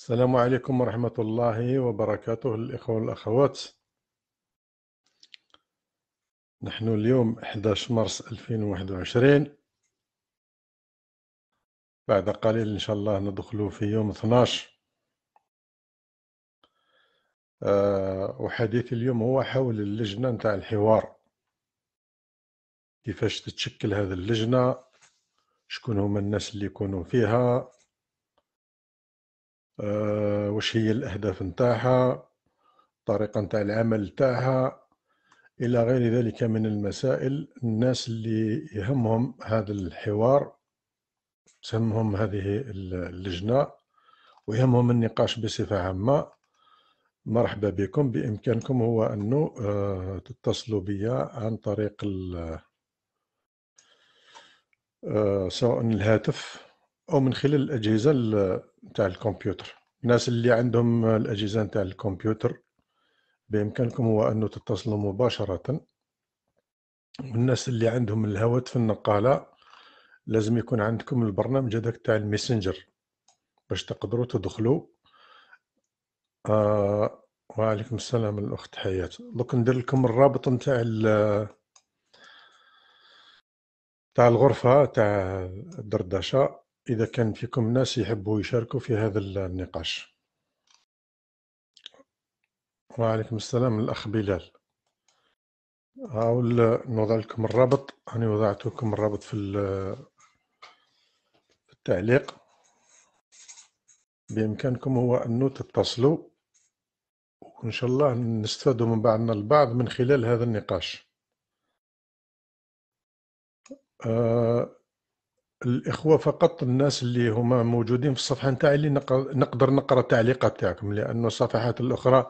السلام عليكم ورحمة الله وبركاته الإخوة والأخوات نحن اليوم 11 مارس 2021 بعد قليل إن شاء الله ندخل في يوم 12 آه، وحديث اليوم هو حول اللجنة نتاع الحوار كيفاش تتشكل هذه اللجنة شكون هما الناس اللي يكونوا فيها آه، واش هي الاهداف نتاعها الطريقه نتاع العمل نتاعها الى غير ذلك من المسائل الناس اللي يهمهم هذا الحوار تهمهم هذه اللجنه ويهمهم النقاش بصفه عامه مرحبا بكم بامكانكم هو انه آه، تتصلوا بيا عن طريق آه، سواء الهاتف او من خلال الاجهزه نتاع الكمبيوتر الناس اللي عندهم الأجهزة نتاع الكمبيوتر بإمكانكم هو أنه تتصلوا مباشرة والناس اللي عندهم الهواتف النقالة لازم يكون عندكم البرنامج هذاك تاع الميسنجر باش تقدروا تدخلوا آه وعليكم السلام الأخت حياة دوك ندير لكم الرابط نتاع تاع الغرفة تاع الدردشة إذا كان فيكم ناس يحبوا يشاركوا في هذا النقاش وعليكم السلام الأخ بلال هاول نوضع لكم الرابط أنا وضعت لكم الرابط في التعليق بإمكانكم هو أن تتصلوا وإن شاء الله نستفادوا من بعضنا البعض من خلال هذا النقاش آه، الإخوة فقط الناس اللي هما موجودين في الصفحة نتاعي اللي نقدر نقرأ التعليقات تاعكم لأنه الصفحات الأخرى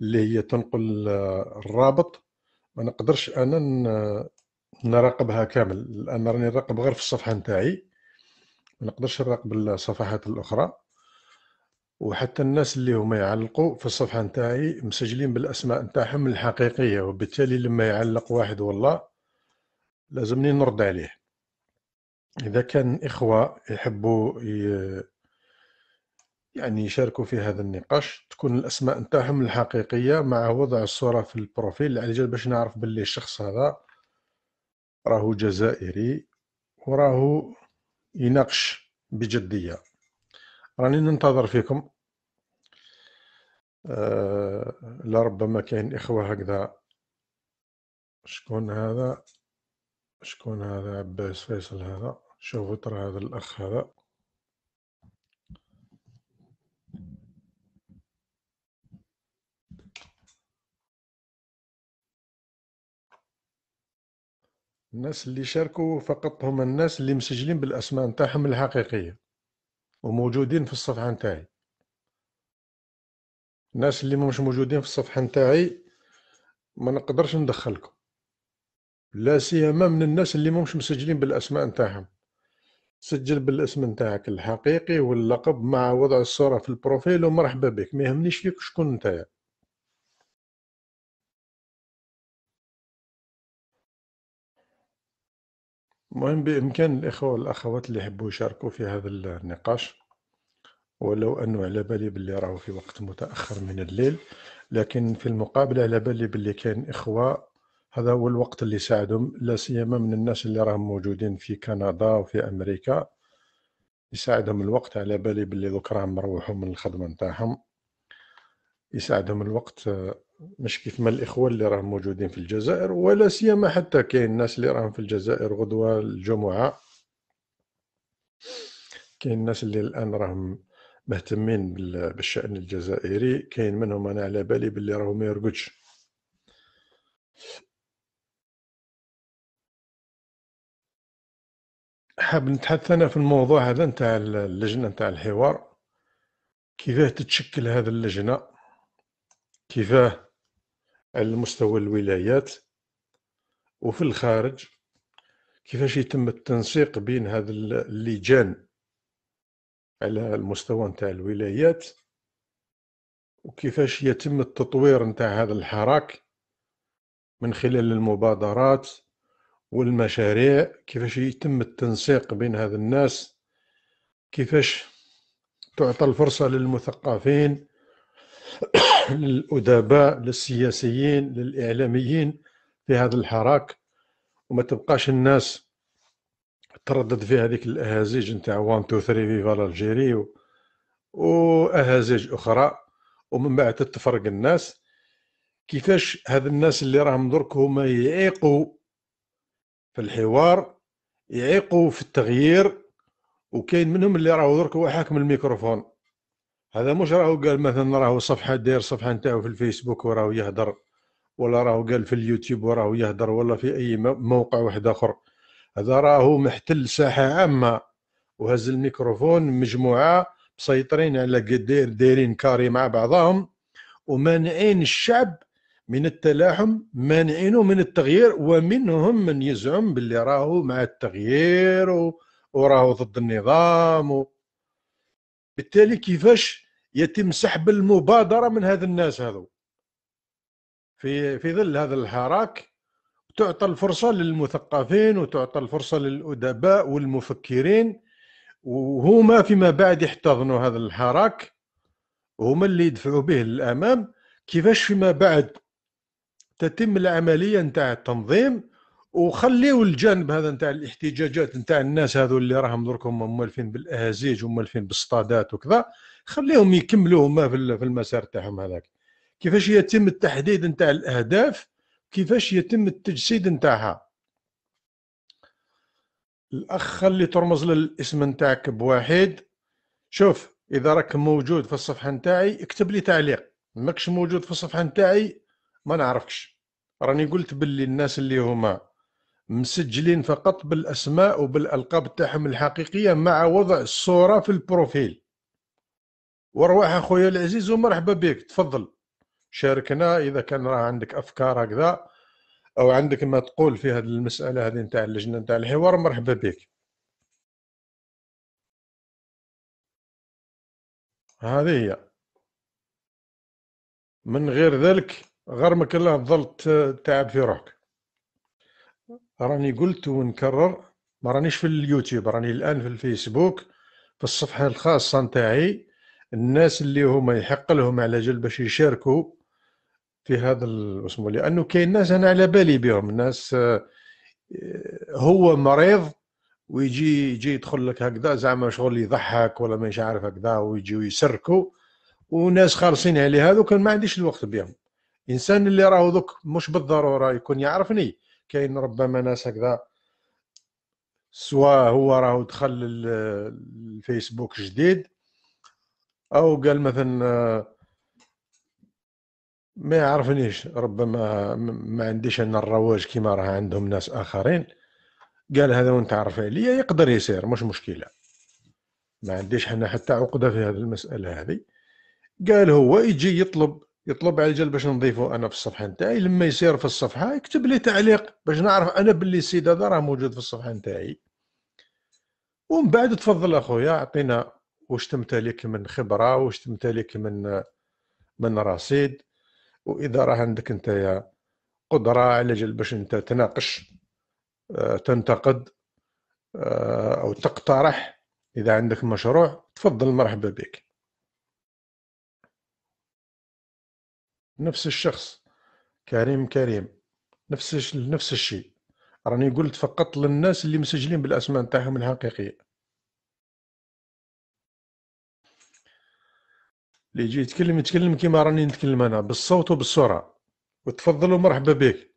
اللي هي تنقل آه، الرابط ما نقدرش أنا نراقبها كامل لأن راني نراقب غير في الصفحة نتاعي ما نقدرش نراقب الصفحات الأخرى وحتى الناس اللي هما يعلقوا في الصفحة نتاعي مسجلين بالأسماء نتاعهم الحقيقية وبالتالي لما يعلق واحد والله لازمني نرد عليه إذا كان إخوة يحبوا يعني يشاركوا في هذا النقاش تكون الأسماء نتاعهم الحقيقية مع وضع الصورة في البروفيل على جال باش نعرف باللي الشخص هذا راهو جزائري وراهو يناقش بجدية راني ننتظر فيكم أه لربما كاين إخوة هكذا شكون هذا شكون هذا عباس فيصل هذا شوفوا ترى هذا الأخ هذا الناس اللي شاركوا فقط هما الناس اللي مسجلين بالاسماء نتاعهم الحقيقيه وموجودين في الصفحه نتاعي الناس اللي مش موجودين في الصفحه نتاعي ما نقدرش ندخلكم لا سيما من الناس اللي مش مسجلين بالاسماء نتاعهم سجل بالاسم نتاعك الحقيقي واللقب مع وضع الصورة في البروفيل ومرحبا بك ما يهمنيش فيك شكون نتايا المهم بإمكان الإخوة والأخوات اللي يحبوا يشاركوا في هذا النقاش ولو أنه على بالي باللي راهو في وقت متأخر من الليل لكن في المقابل على بالي باللي كان إخوة هذا هو الوقت اللي يساعدهم لا سيما من الناس اللي راهم موجودين في كندا وفي امريكا يساعدهم الوقت على بالي باللي دوك راهم مروحوا من الخدمه نتاعهم يساعدهم الوقت آه، مش كيف ما الاخوه اللي راهم موجودين في الجزائر ولا سيما حتى كاين الناس اللي راهم في الجزائر غدوه الجمعه كاين الناس اللي الان راهم مهتمين بالشان الجزائري كاين منهم انا على بالي باللي راهو ما يرقدش حاب نتحدث أنا في الموضوع هذا نتاع اللجنة نتاع الحوار كيفاه تتشكل هذه اللجنة كيفاه على مستوى الولايات وفي الخارج كيفاش يتم التنسيق بين هذا اللجان على المستوى نتاع الولايات وكيفاش يتم التطوير نتاع هذا الحراك من خلال المبادرات والمشاريع كيفاش يتم التنسيق بين هذا الناس كيفاش تعطى الفرصة للمثقفين للأدباء للسياسيين للإعلاميين في هذا الحراك وما تبقاش الناس تردد في هذيك الأهازيج نتاع 1 2 3 فيفا الجيري وأهازيج أخرى ومن بعد تتفرق الناس كيفاش هذا الناس اللي راهم درك هما يعيقوا في الحوار يعيقوا في التغيير وكاين منهم اللي راهو درك هو حاكم الميكروفون هذا مش راهو قال مثلا راهو صفحه داير صفحه نتاعو في الفيسبوك وراهو يهدر ولا راهو قال في اليوتيوب وراهو يهدر ولا في اي موقع واحد اخر هذا راهو محتل ساحه عامه وهز الميكروفون مجموعه مسيطرين على قدير دايرين كاري مع بعضهم ومانعين الشعب من التلاحم مانعينه من التغيير ومنهم من يزعم باللي راهو مع التغيير و... وراهو ضد النظام و... بالتالي كيفاش يتم سحب المبادرة من هذا الناس هذو في في ظل هذا الحراك تعطى الفرصة للمثقفين وتعطى الفرصة للأدباء والمفكرين وهما فيما بعد يحتضنوا هذا الحراك وهما اللي يدفعوا به للأمام كيفاش فيما بعد تتم العمليه نتاع التنظيم وخليوا الجانب هذا نتاع الاحتجاجات نتاع الناس هذو اللي راهم دركم مولفين بالاهازيج ومولفين بالصطادات وكذا خليهم يكملوا هما في المسار تاعهم هذاك كيفاش يتم التحديد نتاع الاهداف كيفاش يتم التجسيد نتاعها الاخ اللي ترمز للاسم نتاعك بواحد شوف اذا راك موجود في الصفحه نتاعي اكتب لي تعليق ماكش موجود في الصفحه نتاعي ما نعرفكش راني قلت باللي الناس اللي هما مسجلين فقط بالاسماء وبالالقاب تاعهم الحقيقيه مع وضع الصوره في البروفيل وارواح اخويا العزيز ومرحبا بك تفضل شاركنا اذا كان راه عندك افكار هكذا او عندك ما تقول في هذه المساله هذه نتاع اللجنه نتاع الحوار مرحبا بك هذه هي من غير ذلك غرمة كلها ظلت تعب في روحك راني قلت ونكرر ما رانيش في اليوتيوب راني الآن في الفيسبوك في الصفحة الخاصة نتاعي الناس اللي هما يحق لهم على جل باش يشاركوا في هذا الاسبوع لأنه كاين ناس أنا على بالي بهم ناس آه، هو مريض ويجي يجي يدخل لك هكذا زعما شغل يضحك ولا مش عارف هكذا ويجي يسركوا وناس خالصين عليه هذوك كان ما عنديش الوقت بهم الانسان اللي راهو دوك مش بالضروره يكون يعرفني كاين ربما ناس هكذا سواء هو راهو دخل الفيسبوك جديد او قال مثلا ما يعرفنيش ربما ما عنديش انا الرواج كيما راه عندهم ناس اخرين قال هذا وانت عارف عليا يقدر يصير مش مشكله ما عنديش حنا حتى عقده في هذه المساله هذه قال هو يجي يطلب يطلب على الجل باش نضيفه انا في الصفحه نتاعي لما يصير في الصفحه يكتب لي تعليق باش نعرف انا باللي السيد هذا راه موجود في الصفحه نتاعي ومن بعد تفضل اخويا اعطينا واش تمتلك من خبره واش تمتلك من من رصيد واذا راه عندك انت قدره على جل باش انت تناقش آه، تنتقد آه، او تقترح اذا عندك مشروع تفضل مرحبا بك نفس الشخص كريم كريم نفس نفس الشيء راني قلت فقط للناس اللي مسجلين بالاسماء نتاعهم الحقيقيه اللي يجي يتكلم يتكلم كيما راني نتكلم انا بالصوت وبالصوره وتفضلوا مرحبا بك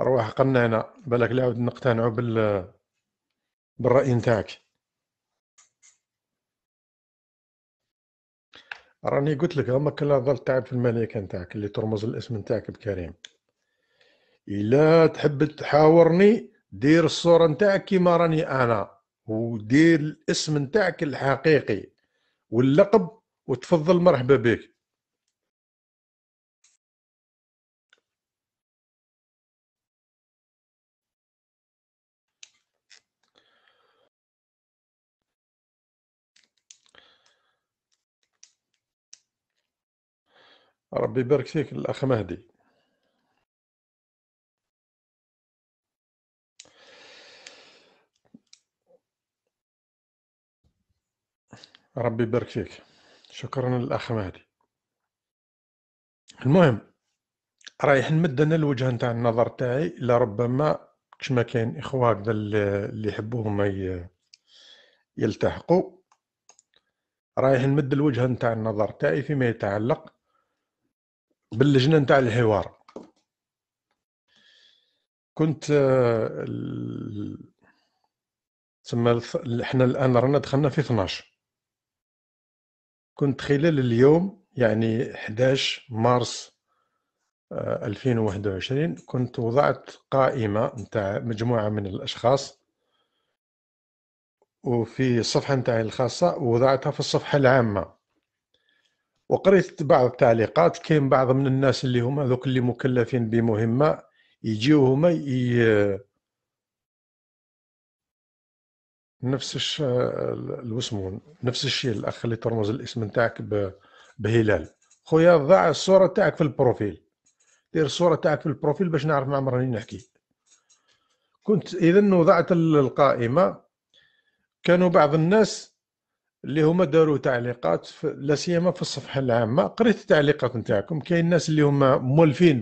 ارواح قنعنا بالك لا عاود نقتنعوا بال بالراي نتاعك راني قلت لك هما كان ظل تعب في الملكه نتاعك اللي ترمز الاسم نتاعك بكريم الا تحب تحاورني دير الصوره نتاعك كيما راني انا ودير الاسم نتاعك الحقيقي واللقب وتفضل مرحبا بك ربي يبارك فيك الأخ مهدي ربي يبارك فيك شكرا للأخ مهدي المهم رايح نمد انا الوجه نتاع النظر تاعي لربما ما كاين اخوه هكذا اللي يحبوهم هما يلتحقوا رايح نمد الوجه نتاع النظر تاعي فيما يتعلق باللجنه نتاع الحوار كنت آه، تسمى احنا الان رانا دخلنا في 12 كنت خلال اليوم يعني 11 مارس 2021 آه، كنت وضعت قائمة نتاع مجموعة من الأشخاص وفي الصفحة نتاعي الخاصة وضعتها في الصفحة العامة وقريت بعض التعليقات كاين بعض من الناس اللي هما ذوك اللي مكلفين بمهمه يجيو هما ي... نفس الش... الوسمون نفس الشيء الاخ اللي ترمز الاسم نتاعك ب... بهلال خويا ضع الصوره تاعك في البروفيل دير الصوره تاعك في البروفيل باش نعرف مع راني نحكي كنت اذا وضعت القائمه كانوا بعض الناس اللي هما داروا تعليقات لا سيما في الصفحه العامه قريت التعليقات نتاعكم كاين الناس اللي هما مولفين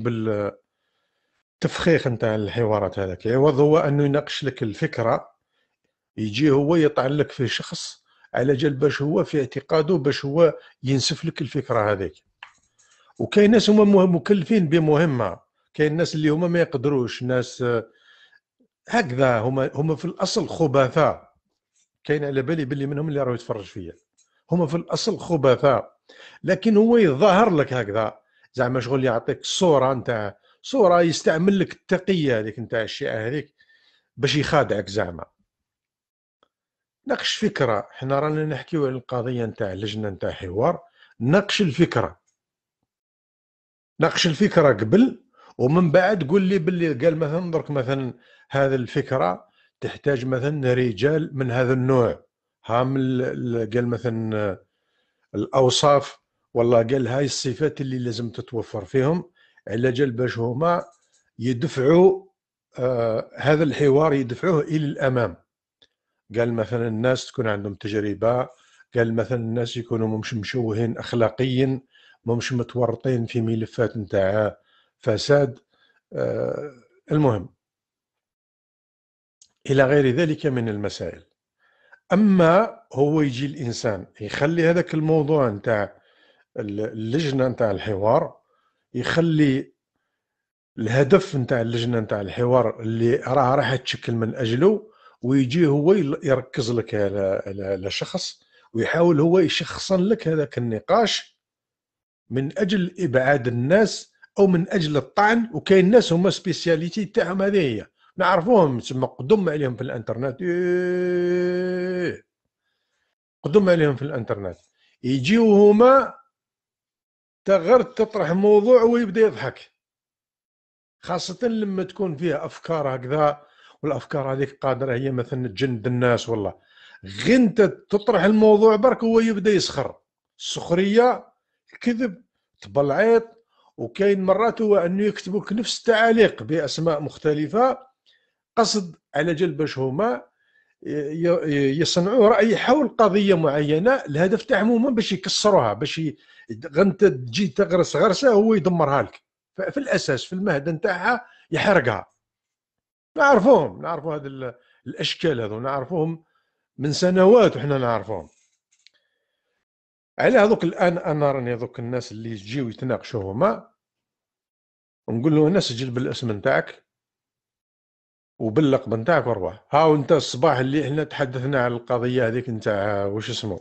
بالتفخيخ نتاع الحوارات هذاك يعوض هو انه يناقش لك الفكره يجي هو يطعن لك في شخص على جال باش هو في اعتقاده باش هو ينسف لك الفكره هذيك وكاين ناس هما مكلفين بمهمه كاين الناس اللي هما ما يقدروش ناس هكذا هما هما في الاصل خبثاء كاين على بالي باللي منهم اللي راه يتفرج فيا هما في الاصل خبثاء لكن هو يظهر لك هكذا زعما شغل يعطيك صوره نتاع صوره يستعمل لك التقيه هذيك نتاع الشيعه هذيك باش يخادعك زعما ناقش فكره حنا رانا نحكيو على القضيه نتاع لجنه نتاع حوار ناقش الفكره ناقش الفكره قبل ومن بعد قول لي باللي قال مثلا درك مثلا هذه الفكره تحتاج مثلا رجال من هذا النوع من قال مثلا آه، الاوصاف والله قال هاي الصفات اللي لازم تتوفر فيهم على جال باش هما يدفعوا آه هذا الحوار يدفعوه الى الامام قال مثلا الناس تكون عندهم تجربه قال مثلا الناس يكونوا مش مشوهين اخلاقيا مش متورطين في ملفات نتاع فساد آه المهم إلى غير ذلك من المسائل أما هو يجي الإنسان يخلي هذاك الموضوع نتاع اللجنة نتاع الحوار يخلي الهدف نتاع اللجنة نتاع الحوار اللي راه راح تشكل من أجله ويجي هو يركز لك على شخص ويحاول هو يشخصن لك هذاك النقاش من أجل إبعاد الناس أو من أجل الطعن وكاين ناس هما سبيسياليتي تاعهم هذه هي نعرفوهم تسمى قدم عليهم في الانترنت إيه. قدم عليهم في الانترنت يجيو هما تغر تطرح موضوع ويبدا يضحك خاصة لما تكون فيها أفكار هكذا والأفكار هذيك قادرة هي مثلا تجند الناس والله غير أنت تطرح الموضوع برك هو يبدا يسخر السخرية الكذب تبلعيط وكاين مرات هو أنه يكتبوك نفس التعاليق بأسماء مختلفة قصد على جال باش هما يصنعوا راي حول قضيه معينه الهدف تاعهم هما باش يكسروها باش ي... غنت تجي تغرس غرسه هو يدمرها لك في الاساس في المهد نتاعها يحرقها نعرفوهم نعرفوا هذا الاشكال هذو نعرفوهم من سنوات وحنا نعرفوهم على هذوك الان انا راني هذوك الناس اللي يجيو يتناقشوا هما نقول له الناس جلب بالاسم نتاعك وباللقب نتاعك وروح هاو انت الصباح اللي احنا تحدثنا على القضيه هذيك نتاع واش اسمه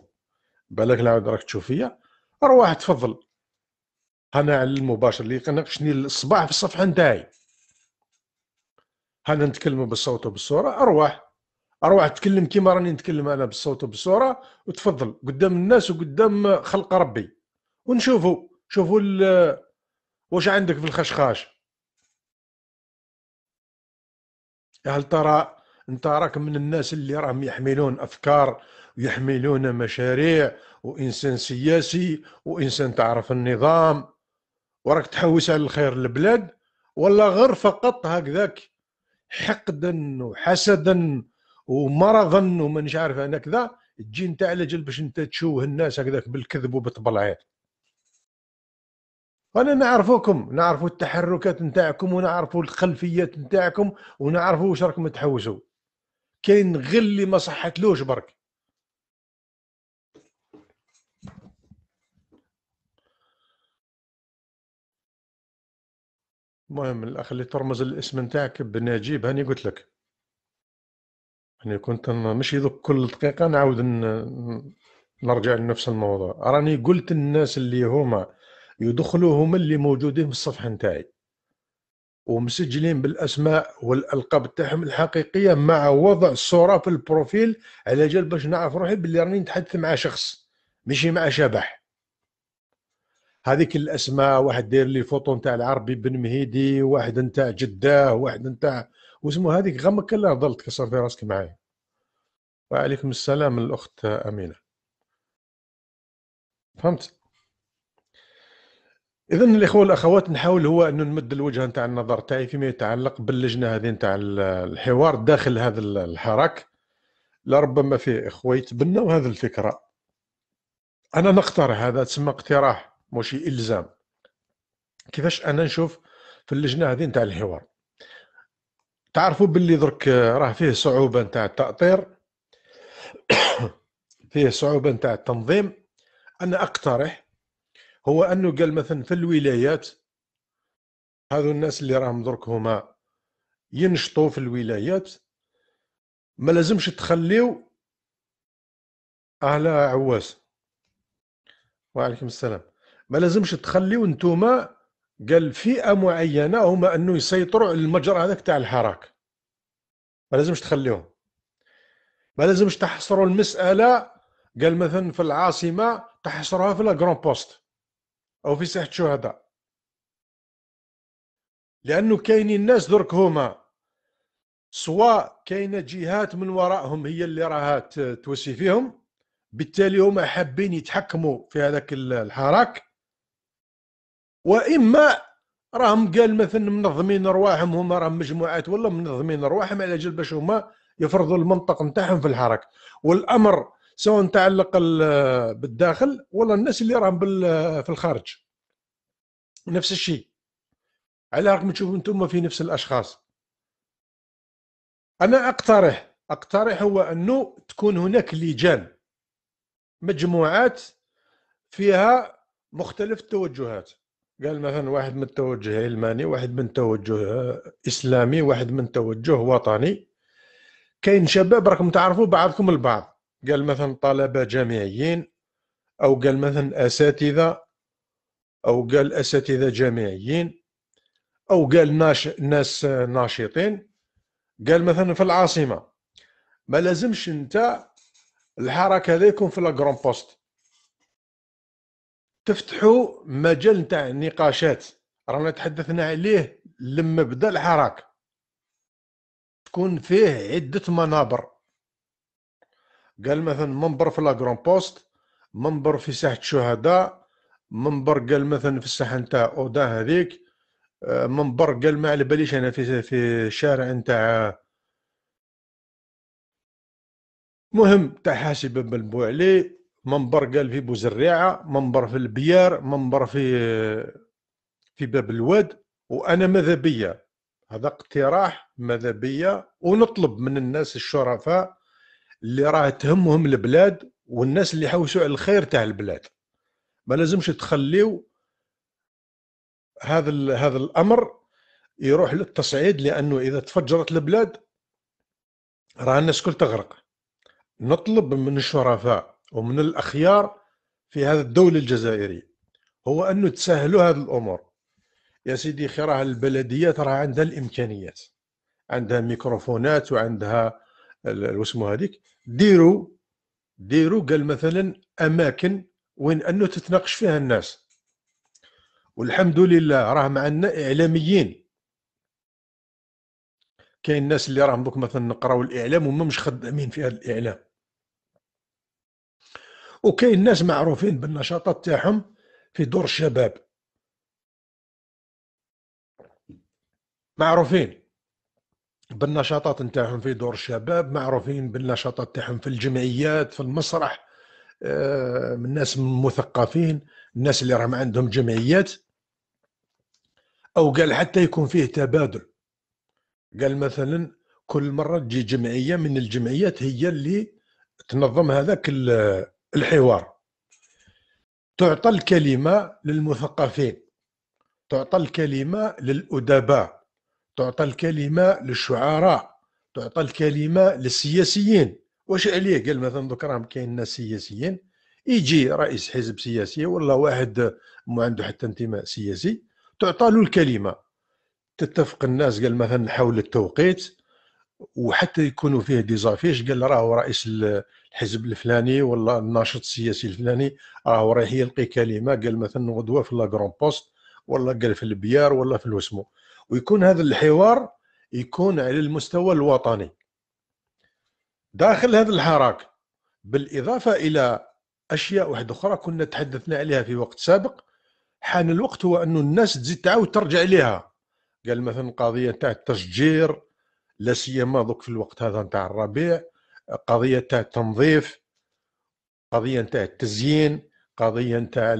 بالك نعاود راك تشوف فيا ارواح تفضل انا على المباشر اللي ناقشني الصباح في الصفحه نتاعي انا نتكلم بالصوت وبالصوره ارواح ارواح تكلم كيما راني نتكلم انا بالصوت وبالصوره وتفضل قدام الناس وقدام خلق ربي ونشوفوا شوفوا واش عندك في الخشخاش هل ترى انت راك من الناس اللي راهم يحملون افكار ويحملون مشاريع وانسان سياسي وانسان تعرف النظام وراك تحوس على الخير للبلاد ولا غير فقط هكذاك حقدا وحسدا ومرضا ومانيش عارف انا كذا تجي انت على جل باش انت تشوه الناس هكذاك بالكذب وبالطبلعات وانا نعرفوكم نعرفوا التحركات نتاعكم ونعرفوا الخلفيات نتاعكم ونعرفوا واش راكم تحوسوا كاين غير اللي ما صحتلوش برك المهم الاخ اللي ترمز الاسم نتاعك بنجيب هاني قلت لك اني كنت مشي دوك كل دقيقه نعاود نرجع لنفس الموضوع راني قلت الناس اللي هما يدخلوا هما اللي موجودين في الصفحه نتاعي ومسجلين بالاسماء والالقاب تاعهم الحقيقيه مع وضع الصوره في البروفيل على جال باش نعرف روحي باللي راني نتحدث مع شخص ماشي مع شبح هذيك الاسماء واحد داير لي فوتو نتاع العربي بن مهيدي واحد نتاع جداه واحد نتاع واسمو هذيك غمك لا ظلت كسر في راسك معايا وعليكم السلام الاخت امينه فهمت اذا الاخوه والاخوات نحاول هو انه نمد الوجهه نتاع النظر تاعي فيما يتعلق باللجنه هذه نتاع الحوار داخل هذا الحراك لربما فيه اخوه يتبنوا هذه الفكره انا نقترح هذا تسمى اقتراح مش الزام كيفاش انا نشوف في اللجنه هذه نتاع الحوار تعرفوا باللي درك راه فيه صعوبه نتاع التاطير فيه صعوبه نتاع التنظيم انا اقترح هو انه قال مثلا في الولايات هذو الناس اللي راهم درك هما ينشطوا في الولايات ما لازمش تخليو اهلا عواس وعليكم السلام ما لازمش تخليو نتوما قال فئه معينه هما انه يسيطروا على المجرى هذاك تاع الحراك ما لازمش تخليهم ما لازمش تحصروا المساله قال مثلا في العاصمه تحصروها في لا بوست أو في ساحة الشهداء لأنه كاينين الناس درك هما سواء كاينة جهات من وراءهم هي اللي راها توسي فيهم بالتالي هما حابين يتحكموا في هذاك الحراك واما راهم قال مثلا منظمين ارواحهم هما راهم مجموعات ولا منظمين ارواحهم على جل باش هما يفرضوا المنطق نتاعهم في الحراك والامر سواء تعلق بالداخل ولا الناس اللي راهم في الخارج نفس الشيء على راكم تشوفوا انتم في نفس الاشخاص انا اقترح اقترح هو انه تكون هناك لجان مجموعات فيها مختلف التوجهات قال مثلا واحد من توجه علماني واحد من توجه اسلامي واحد من توجه وطني كاين شباب راكم تعرفوا بعضكم البعض قال مثلا طلبة جامعيين أو قال مثلا أساتذة أو قال أساتذة جامعيين أو قال ناش... ناس ناشطين قال مثلا في العاصمة ما لازمش أنت الحركة يكون في لاكرون بوست تفتحوا مجال نتاع النقاشات رانا تحدثنا عليه لما بدا الحراك تكون فيه عدة منابر قال مثلا منبر في لاغرون بوست منبر في ساحه الشهداء منبر قال مثلا في الساحه نتاع اودا هذيك آه، منبر قال ما على باليش انا في في الشارع نتاع مهم تاع حاسب بن بوعلي منبر قال في بوزريعه منبر في البيار منبر في آه، في باب الواد وانا ماذا بيا هذا اقتراح ماذا بيا ونطلب من الناس الشرفاء اللي راه تهمهم البلاد والناس اللي يحوسوا على الخير تاع البلاد ما لازمش تخليو هذا هذا الامر يروح للتصعيد لانه اذا تفجرت البلاد راه الناس كل تغرق نطلب من الشرفاء ومن الاخيار في هذا الدولة الجزائري هو انه تسهلوا هذه الامور يا سيدي خيرها البلديات راه عندها الامكانيات عندها ميكروفونات وعندها واسمو هذيك ديروا ديروا قال مثلا اماكن وين انه تتناقش فيها الناس والحمد لله راه معنا اعلاميين كاين الناس اللي راهم دوك مثلا نقراو الاعلام وما مش خدامين في هذا الاعلام وكاين الناس معروفين بالنشاطات تاعهم في دور الشباب معروفين بالنشاطات نتاعهم في دور الشباب معروفين بالنشاطات تاعهم في الجمعيات في المسرح آه، من الناس المثقفين الناس اللي راهم عندهم جمعيات او قال حتى يكون فيه تبادل قال مثلا كل مره تجي جمعيه من الجمعيات هي اللي تنظم هذاك الحوار تعطى الكلمه للمثقفين تعطى الكلمه للادباء تعطى الكلمة للشعراء تعطى الكلمة للسياسيين واش عليه قال مثلا دوك راهم كاين ناس سياسيين يجي رئيس حزب سياسي ولا واحد ما عنده حتى انتماء سياسي تعطى له الكلمة تتفق الناس قال مثلا حول التوقيت وحتى يكونوا فيه ديزافيش قال راهو رئيس الحزب الفلاني ولا الناشط السياسي الفلاني راهو رايح يلقي كلمه قال مثلا غدوه في لا بوست ولا قال في البيار ولا في الوسمو ويكون هذا الحوار يكون على المستوى الوطني داخل هذا الحراك بالإضافة إلى أشياء واحدة أخرى كنا تحدثنا عليها في وقت سابق حان الوقت هو أن الناس تزيد تعاود ترجع لها قال مثلا قضية تاع التشجير لا سيما دوك في الوقت هذا نتاع الربيع قضية تاع التنظيف قضية تاع التزيين قضية تاع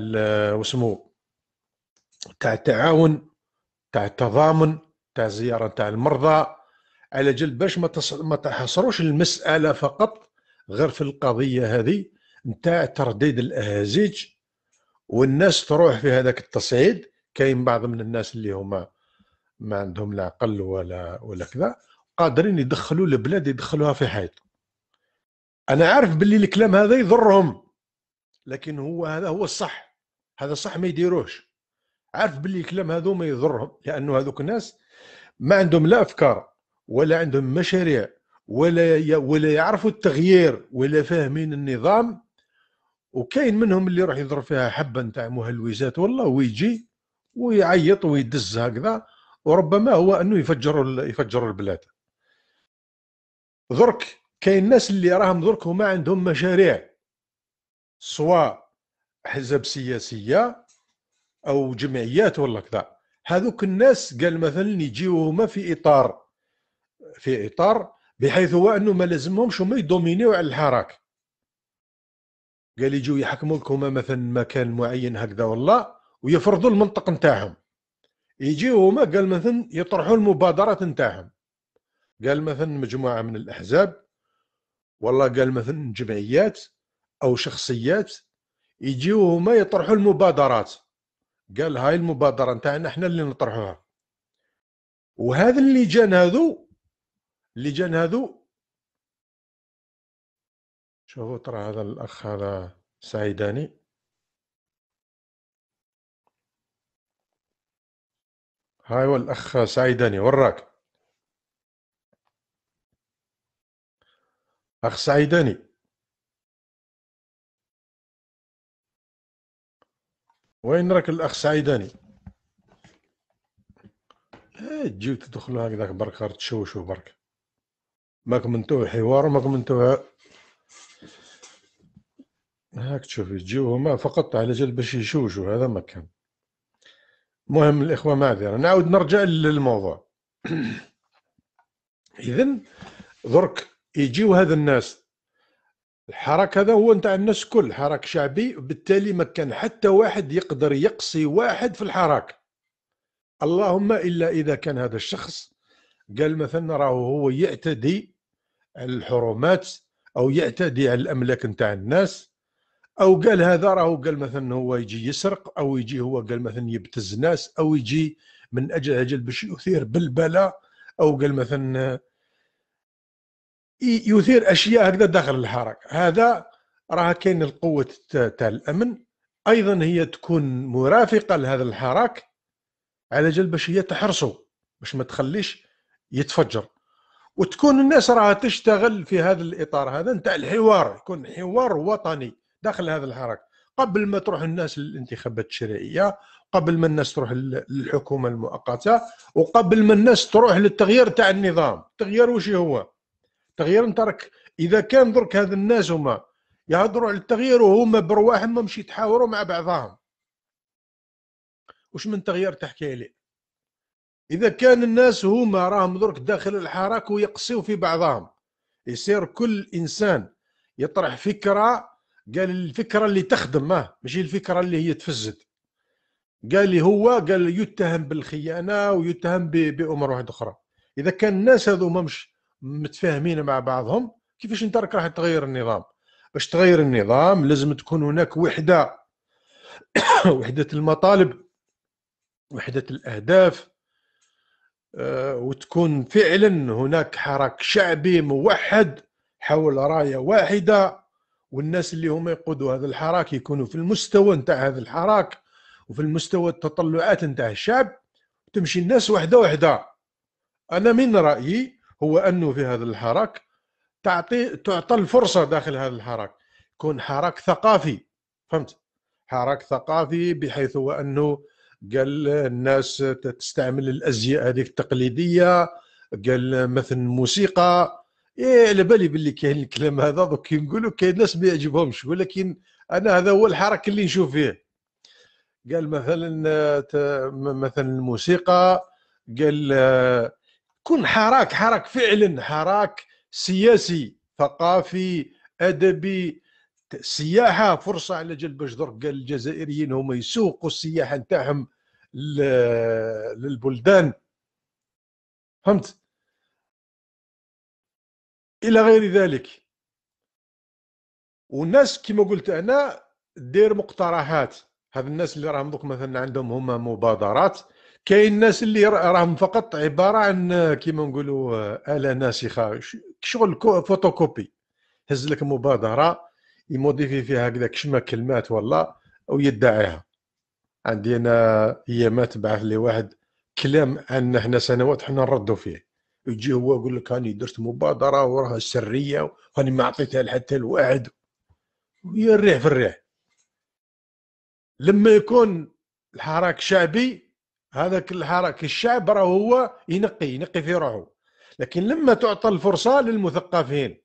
وسمو تاع التعاون تاع التضامن تاع الزياره تاع المرضى على جل باش ما ما تحصروش المساله فقط غير في القضيه هذه نتاع ترديد الاهازيج والناس تروح في هذاك التصعيد كاين بعض من الناس اللي هما ما عندهم لا عقل ولا ولا كذا قادرين يدخلوا البلاد يدخلوها في حيط انا عارف باللي الكلام هذا يضرهم لكن هو هذا هو الصح هذا صح ما يديروش عارف باللي الكلام هذو ما يضرهم لانه هذوك الناس ما عندهم لا افكار ولا عندهم مشاريع ولا ولا يعرفوا التغيير ولا فاهمين النظام وكاين منهم اللي راح يضرب فيها حبه نتاع مهلوزات والله ويجي ويعيط ويدز هكذا وربما هو انه ال... يفجر البلاد درك كاين الناس اللي راهم درك هما عندهم مشاريع سواء احزاب سياسيه او جمعيات ولا كذا هذوك الناس قال مثلا يجيو هما في اطار في اطار بحيث هو انه ما لازمهمش هما يدومينيو على الحراك قال يجيو يحكموا لكم مثلا مكان معين هكذا والله ويفرضوا المنطق نتاعهم يجيو هما قال مثلا يطرحوا المبادرات نتاعهم قال مثلا مجموعه من الاحزاب والله قال مثلا جمعيات او شخصيات يجيو هما يطرحوا المبادرات قال هاي المبادره نتاعنا احنا اللي نطرحوها وهذا اللي جان هذو اللي جان هذو شوفوا ترى هذا الاخ هذا سعيداني هاي الاخ سعيداني وراك اخ سعيداني وين راك الاخ سعيداني لا تجيو تدخلوا هكذاك برك غير تشوشوا برك ماك منتوع حوار وماك منتوع هاك تشوف يجيو هما فقط على جال باش يشوشوا هذا ما كان المهم الاخوه معذره يعني. نعاود نرجع للموضوع اذا درك يجيو هذا الناس الحراك هذا هو نتاع الناس الكل حراك شعبي بالتالي ما كان حتى واحد يقدر يقصي واحد في الحراك اللهم الا اذا كان هذا الشخص قال مثلا راهو هو يعتدي على الحرمات او يعتدي على الاملاك نتاع الناس او قال هذا راهو قال مثلا هو يجي يسرق او يجي هو قال مثلا يبتز ناس او يجي من اجل اجل باش يثير بلبله او قال مثلا يثير اشياء هكذا داخل الحركه هذا راه كاين القوه تاع الامن ايضا هي تكون مرافقه لهذا الحراك على جال باش هي تحرسه باش ما تخليش يتفجر وتكون الناس راها تشتغل في هذا الاطار هذا نتاع الحوار يكون حوار وطني داخل هذا الحراك قبل ما تروح الناس للانتخابات التشريعيه قبل ما الناس تروح للحكومه المؤقته وقبل ما الناس تروح للتغيير تاع النظام التغيير وش هو تغيير ترك اذا كان درك هذا الناس هما يهضروا على التغيير وهما برواحهم مش يتحاوروا مع بعضهم واش من تغيير تحكي لي اذا كان الناس هما راهم درك داخل الحراك ويقصيو في بعضهم يصير كل انسان يطرح فكره قال الفكره اللي تخدم ماه ماشي الفكره اللي هي تفزد قال لي هو قال يتهم بالخيانه ويتهم بامور واحده اخرى اذا كان الناس هذو مش متفاهمين مع بعضهم كيفاش انت راك راح تغير النظام باش تغير النظام لازم تكون هناك وحده وحده المطالب وحده الاهداف آه، وتكون فعلا هناك حراك شعبي موحد حول رايه واحده والناس اللي هما يقودوا هذا الحراك يكونوا في المستوى نتاع هذا الحراك وفي المستوى التطلعات نتاع الشعب تمشي الناس وحده وحده انا من رايي هو انه في هذا الحراك تعطي تعطى الفرصه داخل هذا الحراك يكون حراك ثقافي فهمت حراك ثقافي بحيث هو انه قال الناس تستعمل الازياء هذيك التقليديه قال مثلا موسيقى ايه على بالي باللي كاين الكلام هذا دوك نقولوا كاين ناس ما يعجبهمش ولكن انا هذا هو الحراك اللي نشوف فيه قال مثلا مثلا الموسيقى قال كون حراك حراك فعلا حراك سياسي ثقافي ادبي سياحه فرصه على جلب باش درك الجزائريين هما يسوقوا السياحه نتاعهم للبلدان فهمت الى غير ذلك والناس كما قلت انا دير مقترحات هذ الناس اللي راهم دوك مثلا عندهم هما مبادرات كاين الناس اللي راهم فقط عباره عن آه، كيما نقولوا آه، اله ناسخه شغل فوتوكوبي هز لك مبادره يموديفي فيها هكذا كشمه كلمات ولا او يدعيها عندي انا ايامات بعث لي واحد كلام ان احنا سنوات حنا نردوا فيه يجي هو يقول لك هاني درت مبادره وراها سريه وهاني ما عطيتها لحتى الواحد يا الريح في الريح لما يكون الحراك شعبي هذاك الحراك الشعب راه هو ينقي ينقي في روحه لكن لما تعطى الفرصه للمثقفين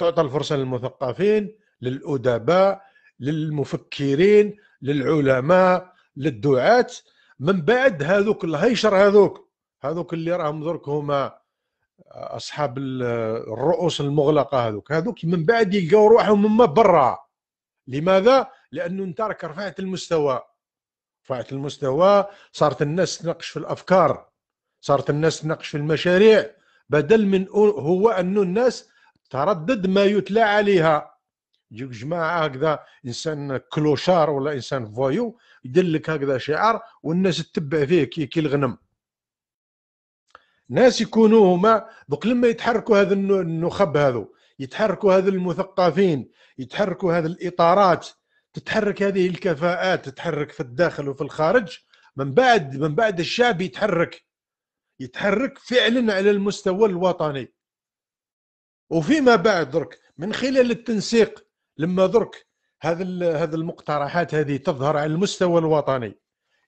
تعطى الفرصه للمثقفين للادباء للمفكرين للعلماء للدعاة من بعد هذوك الهيشر هذوك هذوك اللي راهم درك هما اصحاب الرؤوس المغلقه هذوك هذوك من بعد يلقاو روحهم هما برا لماذا لانه انت راك رفعت المستوى رفعت المستوى صارت الناس تناقش في الافكار صارت الناس تناقش في المشاريع بدل من هو انه الناس تردد ما يتلى عليها يجيك جماعه هكذا انسان كلوشار ولا انسان فويو يدير لك هكذا شعار والناس تتبع فيه كي, كي الغنم ناس يكونوا هما دوك لما يتحركوا هذا النخب هذو يتحركوا هذا المثقفين يتحركوا هذه الاطارات تتحرك هذه الكفاءات تتحرك في الداخل وفي الخارج من بعد من بعد الشعب يتحرك يتحرك فعلا على المستوى الوطني وفيما بعد درك من خلال التنسيق لما درك هذا هذا المقترحات هذه تظهر على المستوى الوطني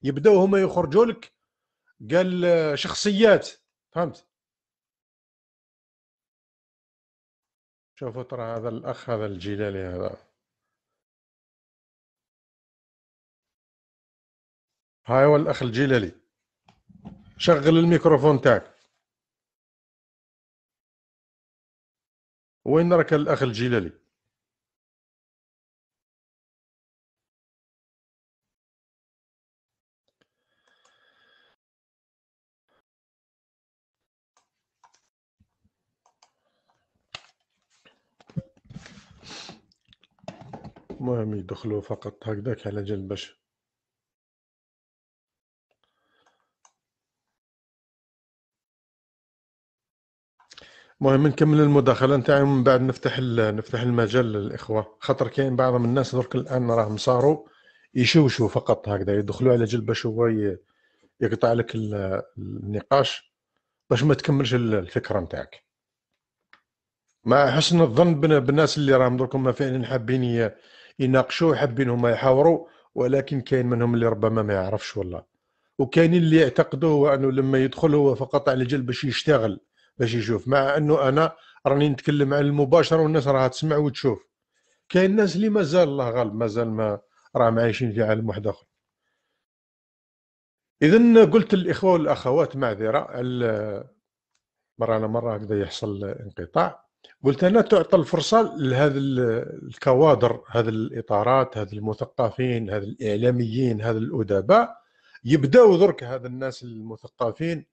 يبداو هما يخرجوا لك قال شخصيات فهمت شوفوا ترى هذا الاخ هذا الجلالي هذا هاي هو الأخ الجيللي شغل الميكروفون تاعك وين راك الأخ الجيللي المهم يدخلوا فقط هكذاك على جال باش المهم نكمل المداخله نتاعي ومن بعد نفتح نفتح المجال للاخوه خاطر كاين بعض من الناس درك الان راهم صاروا يشوشوا فقط هكذا يدخلوا على جلبة باش هو يقطع لك النقاش باش ما تكملش الفكره نتاعك مع حسن الظن بالناس اللي راهم درك هما فعلا حابين يناقشوا حابين هما يحاوروا ولكن كاين منهم اللي ربما ما يعرفش والله وكاين اللي يعتقدوا انه لما يدخل هو فقط على جل باش يشتغل باش يشوف مع انه انا راني نتكلم على المباشر والناس راها تسمع وتشوف كاين الناس اللي مازال الله غالب مازال ما راهم عايشين في عالم واحد اخر اذا قلت الاخوه والاخوات معذره على مره على مره هكذا يحصل انقطاع قلت انا تعطى الفرصه لهذا الكوادر هذا الاطارات هذا المثقفين هذا الاعلاميين هذا الادباء يبداو درك هذا الناس المثقفين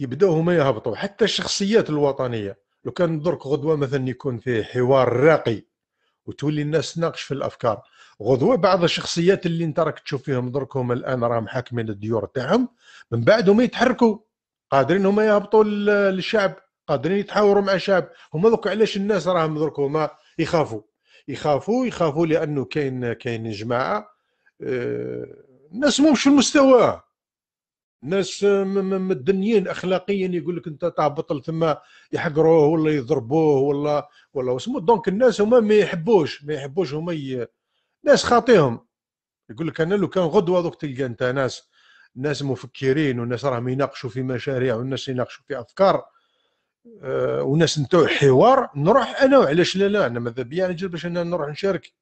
يبداو هما يهبطوا حتى الشخصيات الوطنيه لو كان درك غدوه مثلا يكون فيه حوار راقي وتولي الناس تناقش في الافكار غدوه بعض الشخصيات اللي انت راك تشوف فيهم درك هما الان راهم حاكمين الديور تاعهم من بعد هما يتحركوا قادرين هما يهبطوا للشعب قادرين يتحاوروا مع الشعب هما دوك علاش الناس راهم درك هما يخافوا يخافوا يخافوا لانه كاين كاين جماعه آه، الناس مش في المستوى ناس مدنيين اخلاقيا يقول لك انت بطل ثم يحقروه ولا يضربوه ولا ولا وسمو دونك الناس هما ما يحبوش ما يحبوش هما ي... ناس خاطيهم يقول لك انا لو كان غدوه دوك تلقى انت ناس ناس مفكرين وناس راهم يناقشوا في مشاريع والناس يناقشوا في افكار أه وناس نتاع حوار نروح انا وعلاش لا لا انا ماذا بيا نجر باش انا نروح نشارك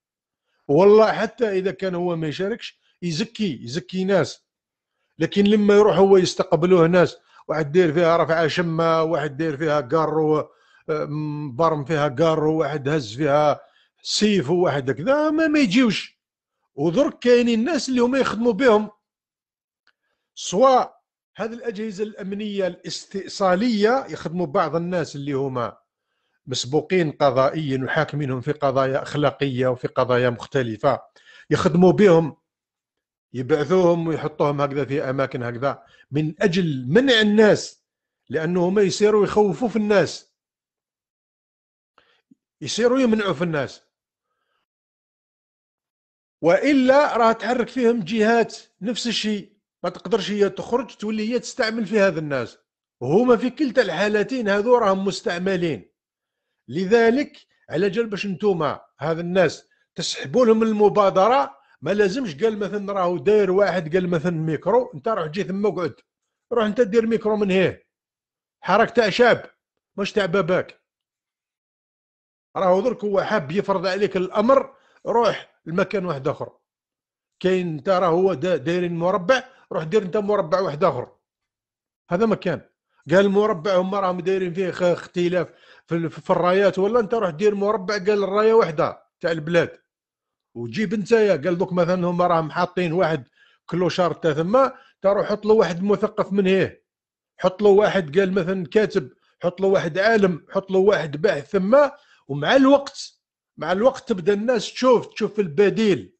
والله حتى اذا كان هو ما يشاركش يزكي يزكي ناس لكن لما يروح هو يستقبلوه ناس واحد داير فيها رفعه شمه واحد داير فيها قار آه، برم فيها قار واحد هز فيها سيف وواحد كذا ما ما يجيوش ودرك كاينين الناس اللي هما يخدموا بهم سواء هذه الاجهزه الامنيه الاستئصاليه يخدموا بعض الناس اللي هما مسبوقين قضائيا وحاكمينهم في قضايا اخلاقيه وفي قضايا مختلفه يخدموا بهم يبعثوهم ويحطوهم هكذا في اماكن هكذا من اجل منع الناس لانه ما يصيروا يخوفوا في الناس يصيروا يمنعوا في الناس والا راه تحرك فيهم جهات نفس الشيء ما تقدرش هي تخرج تولي هي تستعمل في هذا الناس وهما في كلتا الحالتين هذو راهم مستعملين لذلك على جال باش نتوما هذا الناس تسحبوا لهم المبادره ما لازمش قال مثلا راهو داير واحد قال مثلا ميكرو انت روح جي ثما اقعد روح انت دير ميكرو من هيه حركه تاع شاب مش تاع باباك راهو درك هو حاب يفرض عليك الامر روح لمكان واحد اخر كاين انت راه هو دايرين مربع روح دير انت مربع واحد اخر هذا مكان قال المربع هما راهم دايرين فيه اختلاف في الرايات ولا انت روح دير مربع قال الرايه واحده تاع البلاد وجيب يا قال دوك مثلا هما راهم حاطين واحد كلوشار تا ثما تروح حط له واحد مثقف من هيه حط له واحد قال مثلا كاتب حط له واحد عالم حط له واحد باحث ثما ومع الوقت مع الوقت تبدا الناس تشوف تشوف البديل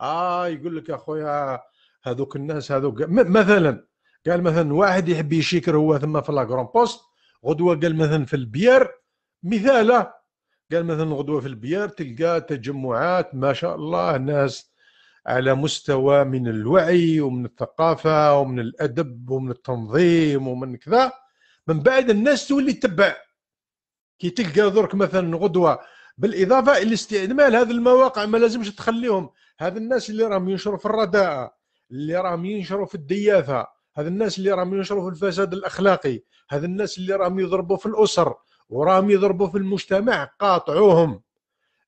اه يقول لك اخويا هذوك الناس هذوك مثلا قال مثلا واحد يحب يشيكر هو ثم في لا بوست غدوه قال مثلا في البيار مثاله قال مثلا غدوه في البيار تلقى تجمعات ما شاء الله ناس على مستوى من الوعي ومن الثقافه ومن الادب ومن التنظيم ومن كذا من بعد الناس تولي تتبع كي تلقى درك مثلا غدوه بالاضافه الى استعمال هذه المواقع ما لازمش تخليهم هذا الناس اللي راهم ينشروا في الرداءه اللي راهم ينشروا في الدياثه هذا الناس اللي راهم ينشروا في الفساد الاخلاقي هذا الناس اللي راهم يضربوا في الاسر وراهم يضربوا في المجتمع قاطعوهم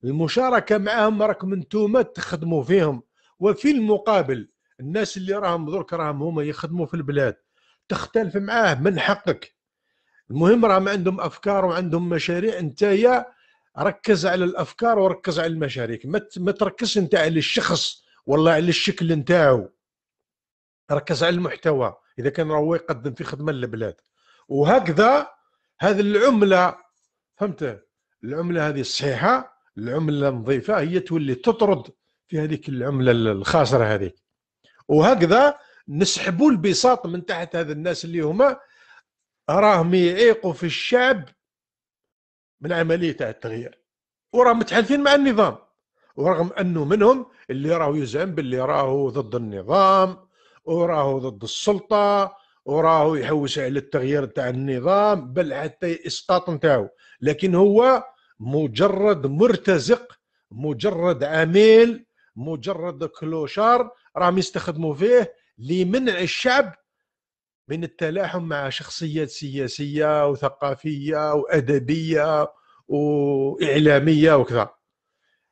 المشاركه معاهم راكم انتوما تخدموا فيهم وفي المقابل الناس اللي راهم درك راهم هما يخدموا في البلاد تختلف معاه من حقك المهم راهم عندهم افكار وعندهم مشاريع يا ركز على الافكار وركز على المشاريع ما تركزش انت على الشخص ولا على الشكل نتاعو ركز على المحتوى اذا كان راهو يقدم في خدمه للبلاد وهكذا هذه العمله فهمت العمله هذه الصحيحه العمله النظيفه هي تولي تطرد في هذيك العمله الخاسره هذيك وهكذا نسحبوا البساط من تحت هذا الناس اللي هما راهم يعيقوا في الشعب من عمليه تاع التغيير وراهم متحالفين مع النظام ورغم انه منهم اللي راهو يزعم باللي راهو ضد النظام وراهو ضد السلطه وراهو يحوس على التغيير تاع النظام بل حتى اسقاط نتاعو لكن هو مجرد مرتزق مجرد عميل مجرد كلوشار راهم يستخدموا فيه لمنع الشعب من التلاحم مع شخصيات سياسيه وثقافيه وادبيه واعلاميه وكذا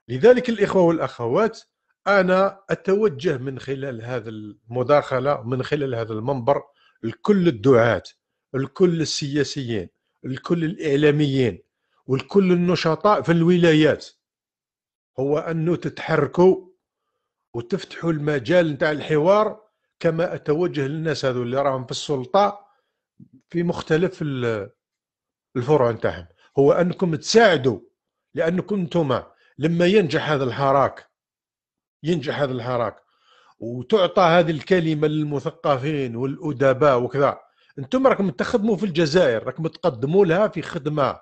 لذلك الاخوه والاخوات انا اتوجه من خلال هذا المداخله من خلال هذا المنبر لكل الدعاة لكل السياسيين لكل الإعلاميين ولكل النشطاء في الولايات هو أنه تتحركوا وتفتحوا المجال نتاع الحوار كما أتوجه للناس هذو اللي راهم في السلطة في مختلف الفروع نتاعهم هو أنكم تساعدوا لأنكم أنتم لما ينجح هذا الحراك ينجح هذا الحراك وتعطى هذه الكلمه للمثقفين والادباء وكذا انتم راكم تخدموا في الجزائر راكم تقدموا لها في خدمه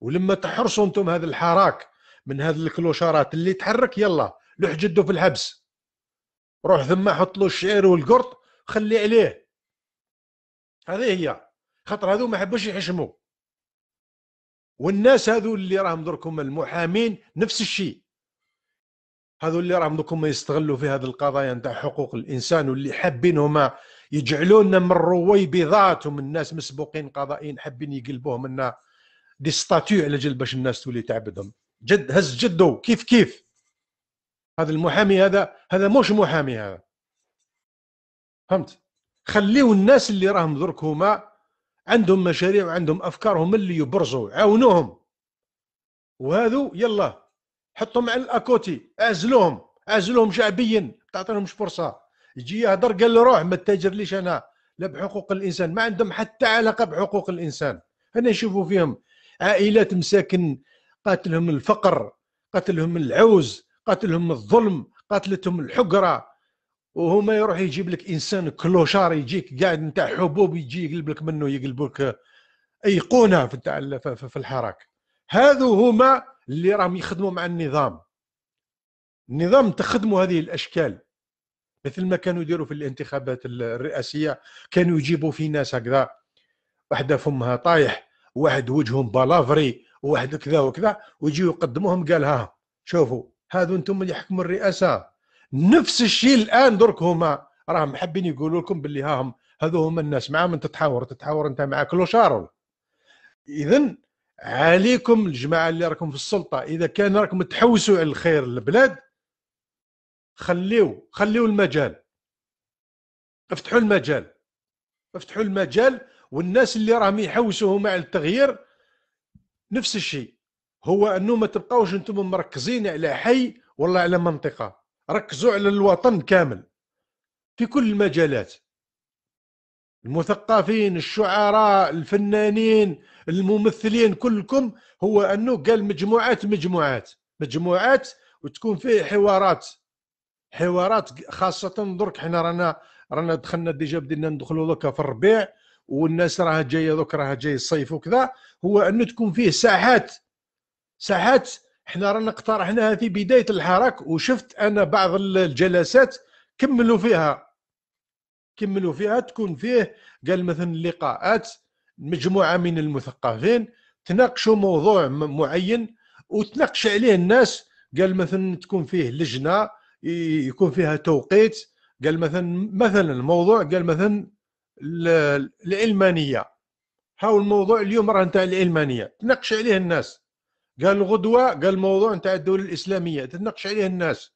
ولما تحرصوا انتم هذا الحراك من هذه الكلوشارات اللي تحرك يلا لوح جدو في الحبس روح ثم حط له الشعير والقرط خلي عليه هذه هي خاطر هذو ما حبوش يحشموا والناس هذو اللي راهم دركم المحامين نفس الشيء هذو اللي راهم دوك هما يستغلوا في هذه القضايا نتاع حقوق الانسان واللي حابين هما يجعلونا من ومن الناس مسبوقين قضائيين حابين يقلبوهم لنا دي ستاتيو على جل باش الناس تولي تعبدهم جد هز جدو كيف كيف هذا المحامي هذا هذا مش محامي هذا فهمت خليوا الناس اللي راهم درك هما عندهم مشاريع وعندهم افكار هما اللي يبرزوا عاونوهم وهذو يلا حطهم على الاكوتي اعزلوهم اعزلوهم شعبيا تعطيهمش فرصه يجي يهضر قال له روح ما تاجرليش انا لا بحقوق الانسان ما عندهم حتى علاقه بحقوق الانسان انا نشوفوا فيهم عائلات مساكن قاتلهم الفقر قاتلهم العوز قاتلهم الظلم قاتلتهم الحقره وهما يروح يجيب لك انسان كلوشار يجيك قاعد نتاع حبوب يجي لك منه لك ايقونه في في الحراك هذو هما اللي راهم يخدموا مع النظام النظام تخدموا هذه الاشكال مثل ما كانوا يديروا في الانتخابات الرئاسيه كانوا يجيبوا في ناس هكذا واحده فمها طايح واحد وجههم بلافري واحد كذا وكذا ويجيو يقدموهم قال ها شوفوا هذو انتم اللي يحكموا الرئاسه نفس الشيء الان درك هما راهم حابين يقولوا لكم باللي هاهم هذو هما الناس مع من تتحاور تتحاور انت مع كلوشارول اذا عليكم الجماعه اللي راكم في السلطه اذا كان راكم تحوسوا على الخير للبلاد خليو خليو المجال افتحوا المجال افتحوا المجال والناس اللي راهم يحوسوا هما على التغيير نفس الشيء هو انه ما تبقاوش انتم مركزين على حي ولا على منطقه ركزوا على الوطن كامل في كل المجالات المثقفين الشعراء الفنانين الممثلين كلكم هو أنه قال مجموعات مجموعات مجموعات وتكون فيه حوارات حوارات خاصة درك حنا رانا رانا دخلنا ديجا بدينا ندخلوا دوكا في الربيع والناس راها جايه دوك راها جاي الصيف وكذا هو انه تكون فيه ساحات ساحات حنا رانا اقترحناها في بدايه الحراك وشفت انا بعض الجلسات كملوا فيها كملوا فيها تكون فيه قال مثلا لقاءات مجموعه من المثقفين تناقشوا موضوع معين وتناقش عليه الناس قال مثلا تكون فيه لجنه يكون فيها توقيت قال مثلا مثلا الموضوع قال مثلا العلمانيه هاو الموضوع اليوم راه نتاع العلمانيه تناقش عليه الناس قال غدوه قال الموضوع نتاع الدوله الاسلاميه تناقش عليه الناس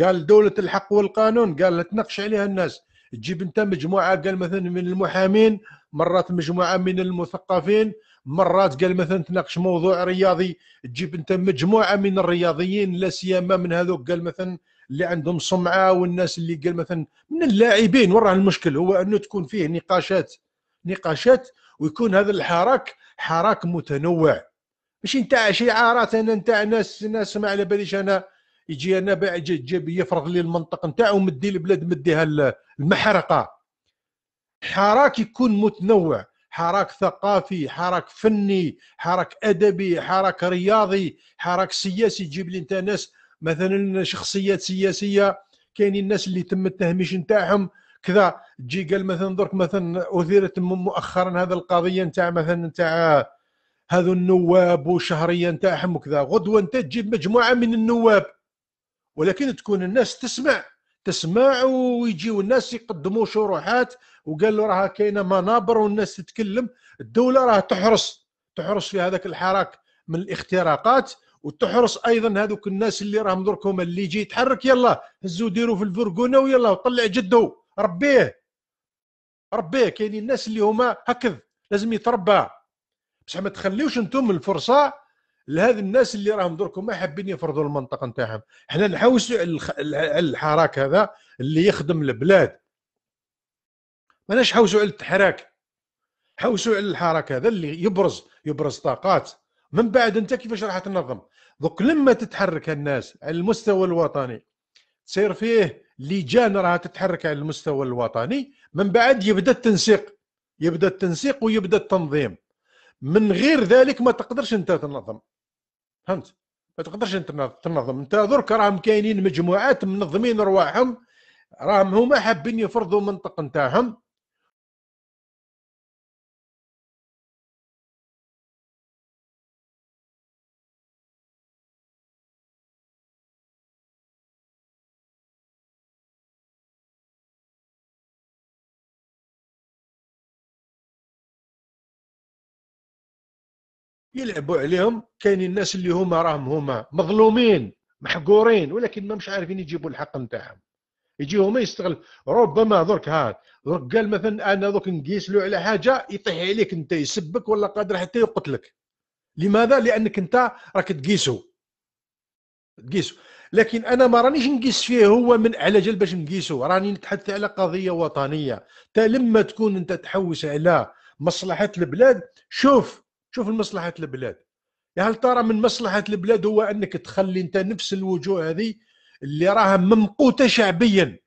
قال دوله الحق والقانون قال تناقش عليها الناس تجيب انت مجموعه قال مثلا من المحامين مرات مجموعه من المثقفين مرات قال مثلا تناقش موضوع رياضي تجيب انت مجموعه من الرياضيين لا سيما من هذوك قال مثلا اللي عندهم سمعه والناس اللي قال مثلا من اللاعبين وراه المشكل هو انه تكون فيه نقاشات نقاشات ويكون هذا الحراك حراك متنوع ماشي نتاع شعارات انا نتاع ناس ناس ما على باليش انا يجي انا باع جيب يفرغ لي المنطق نتاعو مدي البلاد مديها المحرقه حراك يكون متنوع حراك ثقافي حراك فني حراك ادبي حراك رياضي حراك سياسي تجيب لي انت ناس مثلا شخصيات سياسيه كاينين الناس اللي تم التهميش نتاعهم كذا تجي قال مثلا درك مثلا اثيرت مؤخرا هذا القضيه نتاع مثلا نتاع هذو النواب وشهريه نتاعهم وكذا غدوه انت تجيب مجموعه من النواب ولكن تكون الناس تسمع تسمع ويجيو الناس يقدموا شروحات وقالوا راها كاينه منابر والناس تتكلم الدوله راه تحرص تحرص في هذاك الحراك من الاختراقات وتحرص ايضا هذوك الناس اللي راهم درك هما اللي يجي يتحرك يلا هزوا ديروا في الفرقونه ويلا وطلع جدو ربيه ربيه كاينين الناس اللي هما هكذا لازم يتربى بصح ما تخليوش انتم الفرصه لهذ الناس اللي راهم دركم ما حابين يفرضوا المنطقه نتاعهم احنا نحوسوا على الحراك هذا اللي يخدم البلاد ماناش حوسوا على التحراك حوسوا على الحراك هذا اللي يبرز يبرز طاقات من بعد انت كيفاش راح تنظم دوك لما تتحرك الناس على المستوى الوطني تصير فيه لجان راها تتحرك على المستوى الوطني من بعد يبدا التنسيق يبدا التنسيق ويبدا التنظيم من غير ذلك ما تقدرش انت تنظم فهمت ما تقدرش تنظم انت درك راهم كاينين مجموعات منظمين رواحهم راهم هما حابين يفرضوا منطق نتاعهم يلعبوا عليهم كاينين الناس اللي هما راهم هما مظلومين محقورين ولكن ما مش عارفين يجيبوا الحق نتاعهم يجي هما يستغل ربما درك هاد درك قال مثلا انا درك نقيس له على حاجه يطيح عليك انت يسبك ولا قادر حتى يقتلك لماذا لانك انت راك تقيسه تقيسه لكن انا ما رانيش نقيس فيه هو من على جال باش نقيسه راني نتحدث على قضيه وطنيه تا لما تكون انت تحوس على مصلحه البلاد شوف شوف مصلحه البلاد يا هل ترى من مصلحه البلاد هو انك تخلي انت نفس الوجوه هذه اللي راها ممقوته شعبيا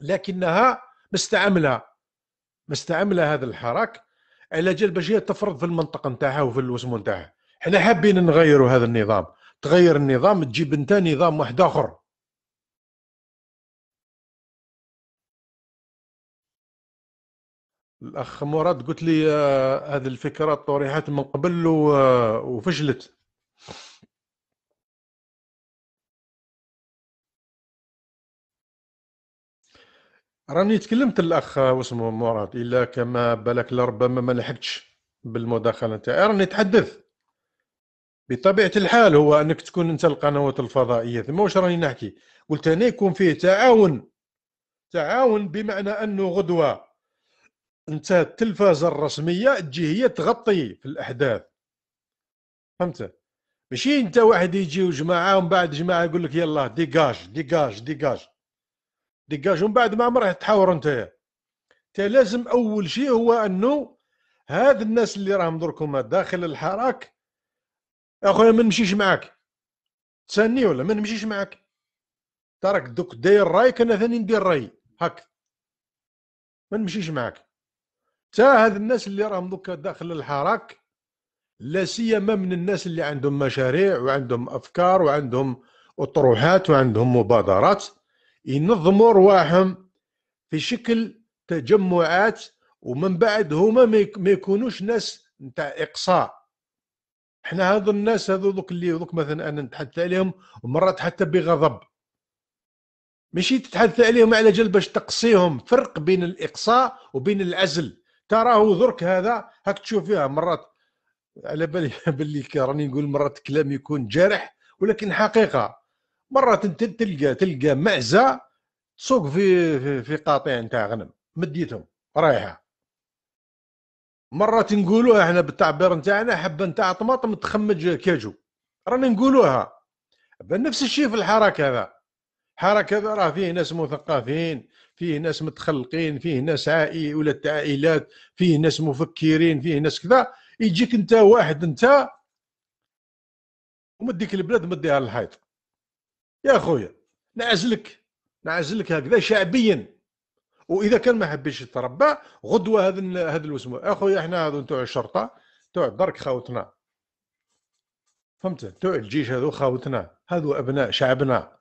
لكنها مستعمله مستعمله هذا الحراك على جال باش هي تفرض في المنطقه نتاعها وفي الوسم نتاعها حنا حابين نغيروا هذا النظام تغير النظام تجيب انت نظام واحد اخر الاخ مراد قلت لي آه هذه الفكره طرحت من قبل آه وفشلت راني تكلمت الاخ واسمه مراد الا كما بالك لربما ما لحقتش بالمداخله نتاعي راني نتحدث بطبيعه الحال هو انك تكون انت القنوات الفضائيه ثم واش راني نحكي قلت انا يكون فيه تعاون تعاون بمعنى انه غدوه انت التلفازه الرسميه تجي هي تغطي في الاحداث فهمت ماشي انت واحد يجي وجماعه ومن بعد جماعه يقول لك يلا ديجاج ديجاج ديجاج ديجاج ومن بعد ما عمرك تحاور انت انت لازم اول شيء هو انه هاد الناس اللي راهم دركم داخل الحراك اخويا ما نمشيش معاك تسني ولا ما نمشيش معاك ترك دوك داير رايك انا ثاني ندير رايي هاك ما نمشيش معاك حتى هاد الناس اللي راهم دوكا داخل الحراك لا سيما من الناس اللي عندهم مشاريع وعندهم افكار وعندهم اطروحات وعندهم مبادرات ينظموا رواحهم في شكل تجمعات ومن بعد هما ما يكونوش ناس نتاع اقصاء احنا هذو الناس هذو دوك اللي دوك مثلا انا نتحدث عليهم ومرات حتى بغضب ماشي تتحدث عليهم على جلبش باش تقصيهم فرق بين الاقصاء وبين العزل تراه درك هذا هاك تشوف فيها مرات على بالي باللي راني نقول مرات كلام يكون جارح ولكن حقيقه مرات انت تلقى تلقى معزه تسوق في في, في قاطع نتاع غنم مديتهم رايحه مرات نقولوها احنا بالتعبير نتاعنا حبه نتاع طماطم تخمج كاجو رانا نقولوها نفس الشيء في الحراك هذا حركه هذا راه فيه ناس مثقفين فيه ناس متخلقين فيه ناس عائي ولا عائلات فيه ناس مفكرين فيه ناس كذا يجيك انت واحد انت ومديك البلاد مديها للحيط يا خويا نعزلك نعزلك هكذا شعبيا واذا كان ما حبيش يتربى غدوه هذا هذا يا اخويا احنا هذو نتوع الشرطه نتوع الدرك خاوتنا فهمت نتوع الجيش هذو خاوتنا هذو ابناء شعبنا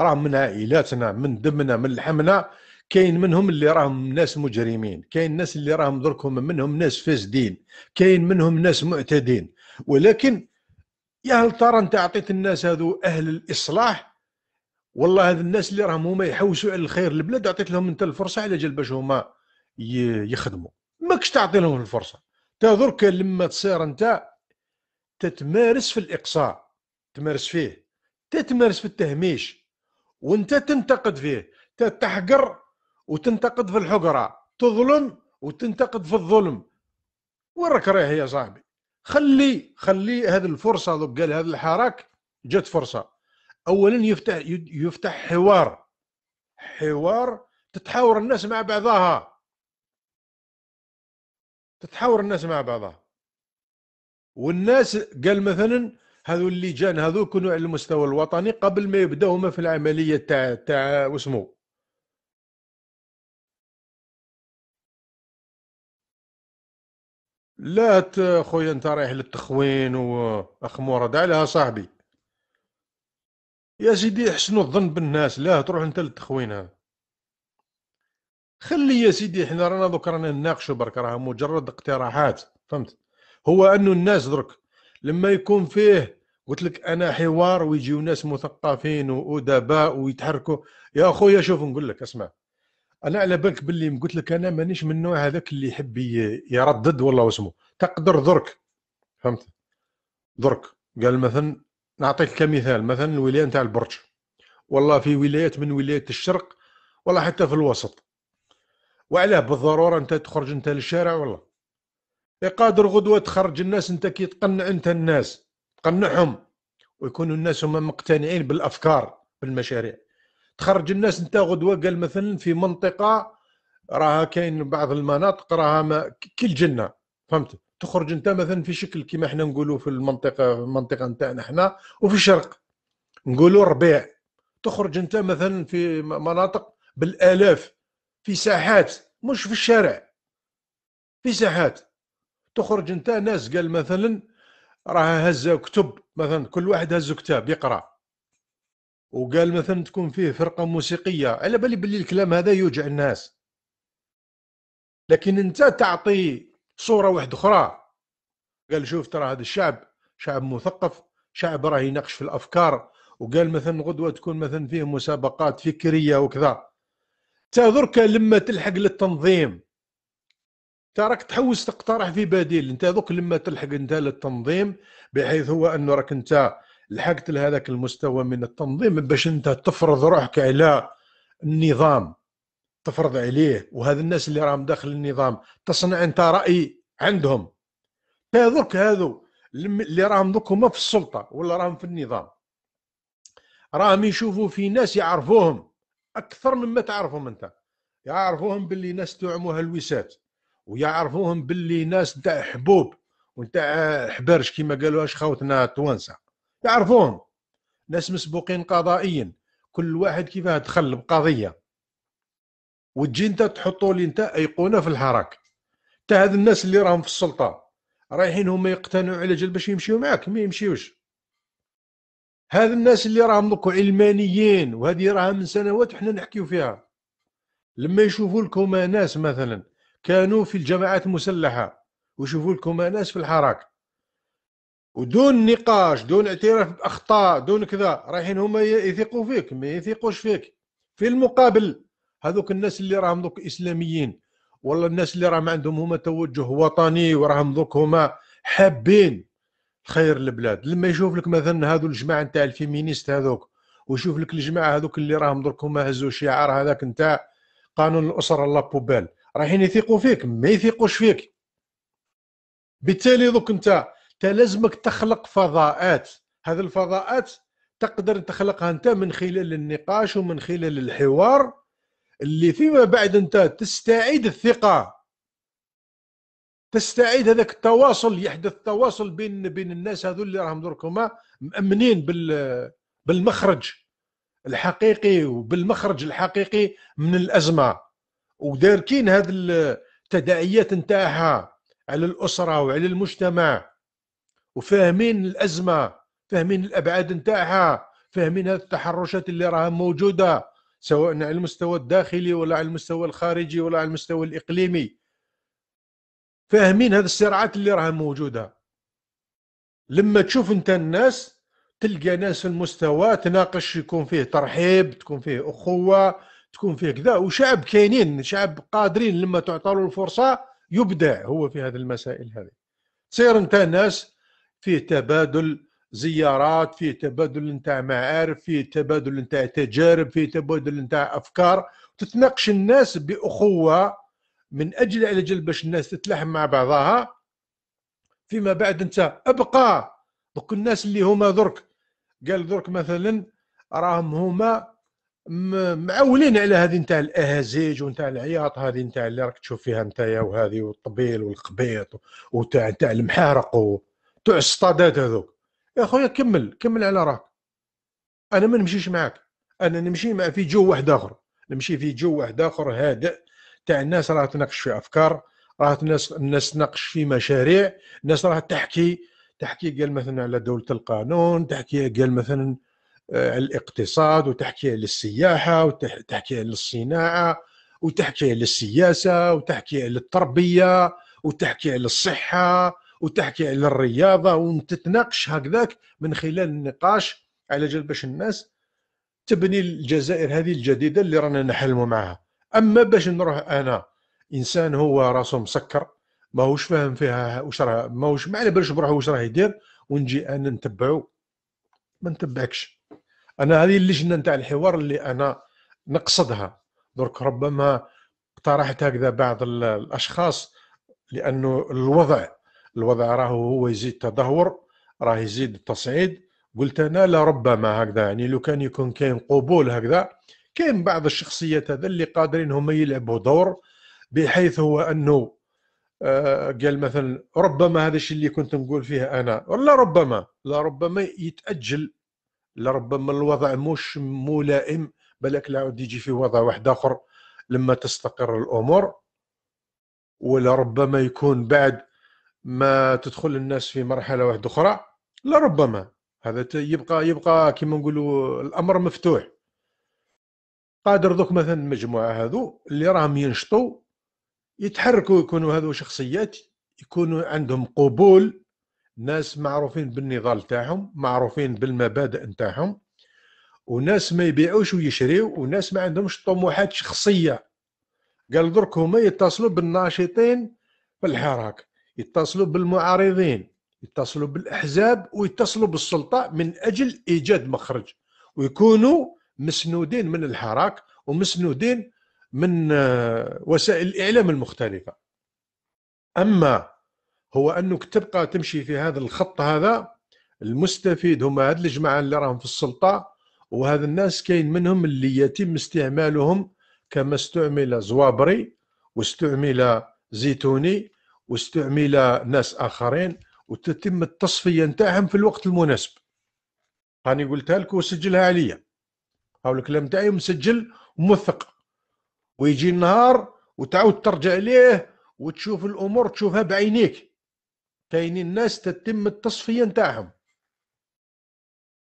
راهم من عائلاتنا من دمنا من لحمنا كاين منهم اللي راهم ناس مجرمين كاين ناس اللي راهم دركهم منهم ناس فاسدين كاين منهم ناس معتدين ولكن يا هل ترى انت عطيت الناس هذو اهل الاصلاح والله هذ الناس اللي راهم هما يحوسوا على الخير البلاد عطيت لهم انت الفرصه على جال باش هما يخدموا ماكش تعطي لهم الفرصه تا درك لما تصير انت تتمارس في الاقصاء تمارس فيه تتمارس في التهميش وانت تنتقد فيه تحقر وتنتقد في الحقرة تظلم وتنتقد في الظلم وراك رايح يا صاحبي خلي خلي هذه الفرصة دوك قال هذا الحراك جت فرصة أولا يفتح يفتح حوار حوار تتحاور الناس مع بعضها تتحاور الناس مع بعضها والناس قال مثلا هذو اللي جان هذو كانوا على المستوى الوطني قبل ما يبداو في العمليه تاع تاع واسمو لا خويا انت رايح للتخوين واخ مراد عليها صاحبي يا سيدي احسنوا الظن بالناس لا تروح انت للتخوين ها خلي يا سيدي احنا رانا دوك رانا نناقشوا برك راها مجرد اقتراحات فهمت هو انه الناس درك لما يكون فيه قلت لك انا حوار ويجيو ناس مثقفين وادباء ويتحركوا يا اخويا شوف نقول لك اسمع انا على بالك باللي قلت لك انا مانيش من النوع هذاك اللي يحب يردد والله واسمه تقدر درك فهمت درك قال مثلا نعطيك كمثال مثلا الولايه نتاع البرج والله في ولايات من ولايات الشرق والله حتى في الوسط وعلاه بالضروره انت تخرج انت للشارع والله قادر غدوه تخرج الناس انت كي تقنع انت الناس تقنعهم ويكونوا الناس هم مقتنعين بالافكار بالمشاريع تخرج الناس انت غدوه قال مثلا في منطقه راها كاين بعض المناطق راها ما كي الجنه فهمت تخرج انت مثلا في شكل كما احنا نقولوا في المنطقه في المنطقه نتاعنا احنا وفي الشرق نقولوا ربيع تخرج انت مثلا في مناطق بالالاف في ساحات مش في الشارع في ساحات تخرج انت ناس قال مثلا راها هزه كتب مثلا كل واحد هز كتاب يقرا وقال مثلا تكون فيه فرقه موسيقيه على بالي باللي الكلام هذا يوجع الناس لكن انت تعطي صوره واحده اخرى قال شوف ترى هذا الشعب شعب مثقف شعب راه يناقش في الافكار وقال مثلا غدوه تكون مثلا فيه مسابقات فكريه وكذا تذرك لما تلحق للتنظيم تراك تحوس تقترح في بديل انت ذوك لما تلحق انت للتنظيم بحيث هو انه راك انت لحقت لهذاك المستوى من التنظيم باش انت تفرض روحك على النظام تفرض عليه وهذا الناس اللي راهم داخل النظام تصنع انت راي عندهم درك هذو اللي راهم دوك هما في السلطه ولا راهم في النظام راهم يشوفوا في ناس يعرفوهم اكثر مما تعرفهم انت يعرفوهم باللي ناس توعموا هالويسات ويعرفوهم باللي ناس تاع حبوب وانت حبرش كما اش خوتنا التوانسه تعرفون ناس مسبوقين قضائيا كل واحد كيفاه دخل بقضيه وتجي انت تحطوا لي انت ايقونه في الحراك حتى هاد الناس اللي راهم في السلطه رايحين هما يقتنعوا على جل باش يمشيو معاك ما يمشيوش هاد الناس اللي راهم دوك علمانيين وهذه راها من سنوات وحنا نحكيو فيها لما يشوفوا لكم ناس مثلا كانوا في الجماعات المسلحه ويشوفوا لكم ناس في الحراك ودون نقاش دون اعتراف باخطاء دون كذا رايحين هما يثقوا فيك ما يثقوش فيك في المقابل هذوك الناس اللي راهم دوك اسلاميين ولا الناس اللي راهم عندهم هما توجه وطني وراهم دوك هما حابين خير البلاد لما يشوف لك مثلا هذو الجماعه نتاع الفيمينيست هذوك ويشوف لك الجماعه هذوك اللي راهم درك هما هزوا شعار هذاك نتاع قانون الاسره لا بوبال رايحين يثقوا فيك ما يثقوش فيك بالتالي دوك انت لازمك تخلق فضاءات هذه الفضاءات تقدر تخلقها انت من خلال النقاش ومن خلال الحوار اللي فيما بعد انت تستعيد الثقه تستعيد هذاك التواصل يحدث تواصل بين بين الناس هذول اللي راهم دركما مامنين بال بالمخرج الحقيقي وبالمخرج الحقيقي من الازمه وداركين هذه التداعيات نتاعها على الاسره وعلى المجتمع وفاهمين الازمه فاهمين الابعاد نتاعها فاهمين هذه التحرشات اللي راها موجوده سواء على المستوى الداخلي ولا على المستوى الخارجي ولا على المستوى الاقليمي فاهمين هذه الصراعات اللي راها موجوده لما تشوف انت الناس تلقى ناس في المستوى تناقش يكون فيه ترحيب تكون فيه اخوه تكون فيه كذا وشعب كاينين شعب قادرين لما تعطى له الفرصه يبدع هو في هذه المسائل هذه تصير انت ناس فيه تبادل زيارات فيه تبادل نتاع معارف فيه تبادل نتاع تجارب فيه تبادل نتاع افكار تتناقش الناس باخوه من اجل على اجل باش الناس تتلحم مع بعضها فيما بعد انت ابقى دوك الناس اللي هما درك قال درك مثلا راهم هما معولين على هذه نتاع الاهازيج ونتاع العياط هذه نتاع اللي راك تشوف فيها نتايا وهذه والطبيل والقبيط وتاع نتاع المحارق و... تاع الصطادات هذوك يا خويا كمل كمل على راك انا ما نمشيش معاك انا نمشي مع في جو واحد اخر نمشي في جو واحد اخر هادئ تاع الناس راه تناقش في افكار راه الناس الناس تناقش في مشاريع الناس راه تحكي تحكي قال مثلا على دوله القانون تحكي قال مثلا آه، على الاقتصاد وتحكي على السياحه وتحكي على الصناعه وتحكي على السياسه وتحكي على التربيه وتحكي على الصحه وتحكي على الرياضه وتتناقش هكذاك من خلال النقاش على جال باش الناس تبني الجزائر هذه الجديده اللي رانا نحلموا معها اما باش نروح انا انسان هو راسه مسكر ماهوش فاهم فيها واش راه ماهوش ما على بالش بروحو واش راه يدير ونجي انا نتبعو ما نتبعكش انا هذه اللجنه نتاع الحوار اللي انا نقصدها درك ربما اقترحت هكذا بعض الاشخاص لانه الوضع الوضع راه هو يزيد تدهور راه يزيد التصعيد قلت انا لربما هكذا يعني لو كان يكون كاين قبول هكذا كاين بعض الشخصيات هذا اللي قادرين هما يلعبوا دور بحيث هو انه آه، قال مثلا ربما هذا الشيء اللي كنت نقول فيه انا ولا ربما لا ربما يتاجل لربما الوضع مش ملائم بالك لا يجي في وضع واحد اخر لما تستقر الامور ولربما يكون بعد ما تدخل الناس في مرحله واحده اخرى لربما هذا يبقى يبقى كما نقولوا الامر مفتوح قادر دوك مثلا المجموعه هذو اللي راهم ينشطوا يتحركوا يكونوا هذو شخصيات يكونوا عندهم قبول ناس معروفين بالنضال تاعهم معروفين بالمبادئ نتاعهم وناس ما يبيعوش ويشريو وناس ما عندهمش طموحات شخصيه قال درك هما يتصلوا بالناشطين في الحراك يتصلوا بالمعارضين يتصلوا بالأحزاب ويتصلوا بالسلطة من أجل إيجاد مخرج ويكونوا مسنودين من الحراك ومسنودين من آه، وسائل الإعلام المختلفة أما هو أنك تبقى تمشي في هذا الخط هذا المستفيد هما هاد الجماعة اللي راهم في السلطة وهذا الناس كاين منهم اللي يتم استعمالهم كما استعمل زوابري واستعمل زيتوني واستعمل ناس اخرين وتتم التصفيه نتاعهم في الوقت المناسب هاني قلتها لك وسجلها عليا هاو الكلام نتاعي مسجل وموثق ويجي النهار وتعاود ترجع ليه وتشوف الامور تشوفها بعينيك كاينين الناس تتم التصفيه نتاعهم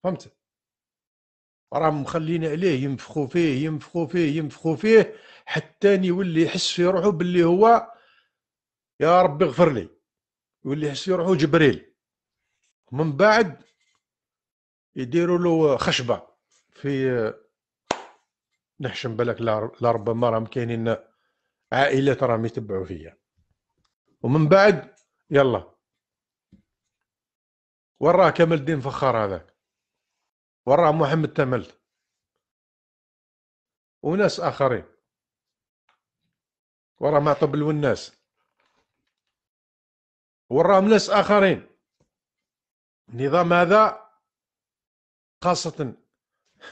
فهمت راهم مخلين عليه ينفخوا فيه ينفخوا فيه ينفخوا فيه حتى يولي يحس في روحه باللي هو يا ربي اغفر لي يولي يحس يروحوا جبريل من بعد يديروا له خشبه في نحشم بالك لربما راهم كاينين عائلات راهم يتبعوا فيا ومن بعد يلا وراه كمال الدين فخار هذاك وراه محمد تمل وناس اخرين وراه معطب الوناس وراهم ناس آخرين النظام هذا خاصة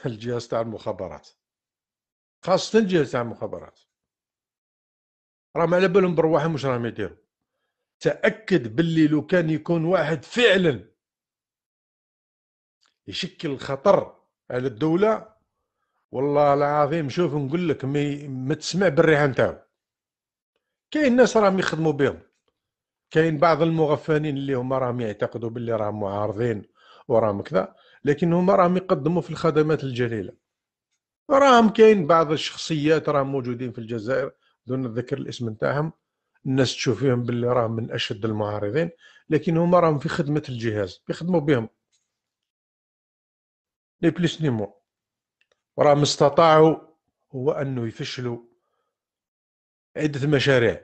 الجهاز تاع المخابرات خاصة الجهاز تاع المخابرات راهم على بالهم برواحهم واش راهم يديروا تأكد باللي لو كان يكون واحد فعلا يشكل خطر على الدولة والله العظيم شوف نقول لك ما تسمع بالريحة نتاعو كاين ناس راهم يخدموا بهم كاين بعض المغفلين اللي هما راهم يعتقدوا باللي راهم معارضين وراهم كذا لكن هما راهم يقدموا في الخدمات الجليله راهم كاين بعض الشخصيات راهم موجودين في الجزائر دون ذكر الاسم نتاعهم الناس تشوف فيهم باللي راهم من اشد المعارضين لكن هما راهم في خدمه الجهاز يخدموا بهم لي بليس نيمو وراهم استطاعوا هو انه يفشلوا عده مشاريع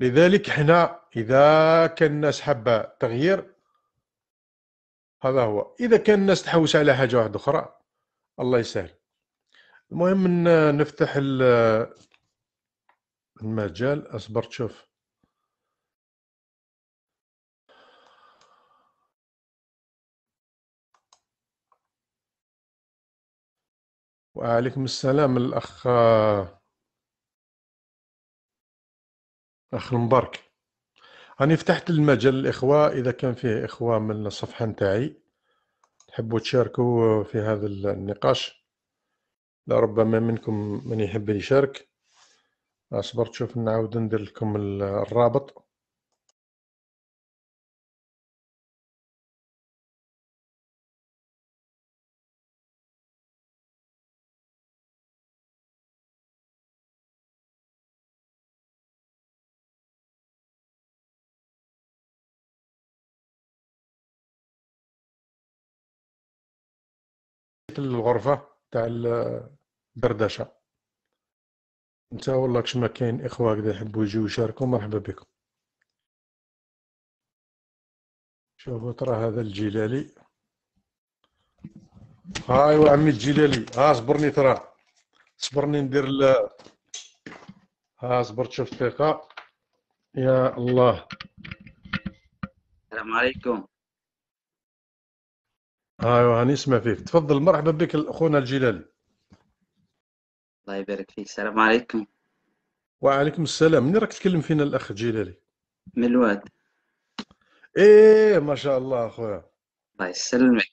لذلك احنا اذا كان الناس حابه تغيير هذا هو اذا كان الناس تحوس على حاجه واحده اخرى الله يسهل المهم ان نفتح المجال اصبر تشوف وعليكم السلام الاخ اخ مبارك راني فتحت المجال للاخوه اذا كان فيه اخوه من الصفحه نتاعي تحبوا تشاركوا في هذا النقاش لربما منكم من يحب يشارك اصبر تشوف نعاود ندير لكم الرابط الغرفه تاع الدردشه انت والله كش ما كاين اخوه هكذا يحبوا يجيو يشاركوا مرحبا بكم شوفوا ترى هذا الجلالي ايوا عمي الجلالي ها صبرني ترى صبرني ندير ال ها صبرت شوف الثقه يا الله السلام عليكم ايوه هنسمع فيك تفضل مرحبا بك اخونا الجلالي الله يبارك فيك السلام عليكم وعليكم السلام من راك تكلم فينا الاخ الجلالي من الواد ايه ما شاء الله اخويا الله يسلمك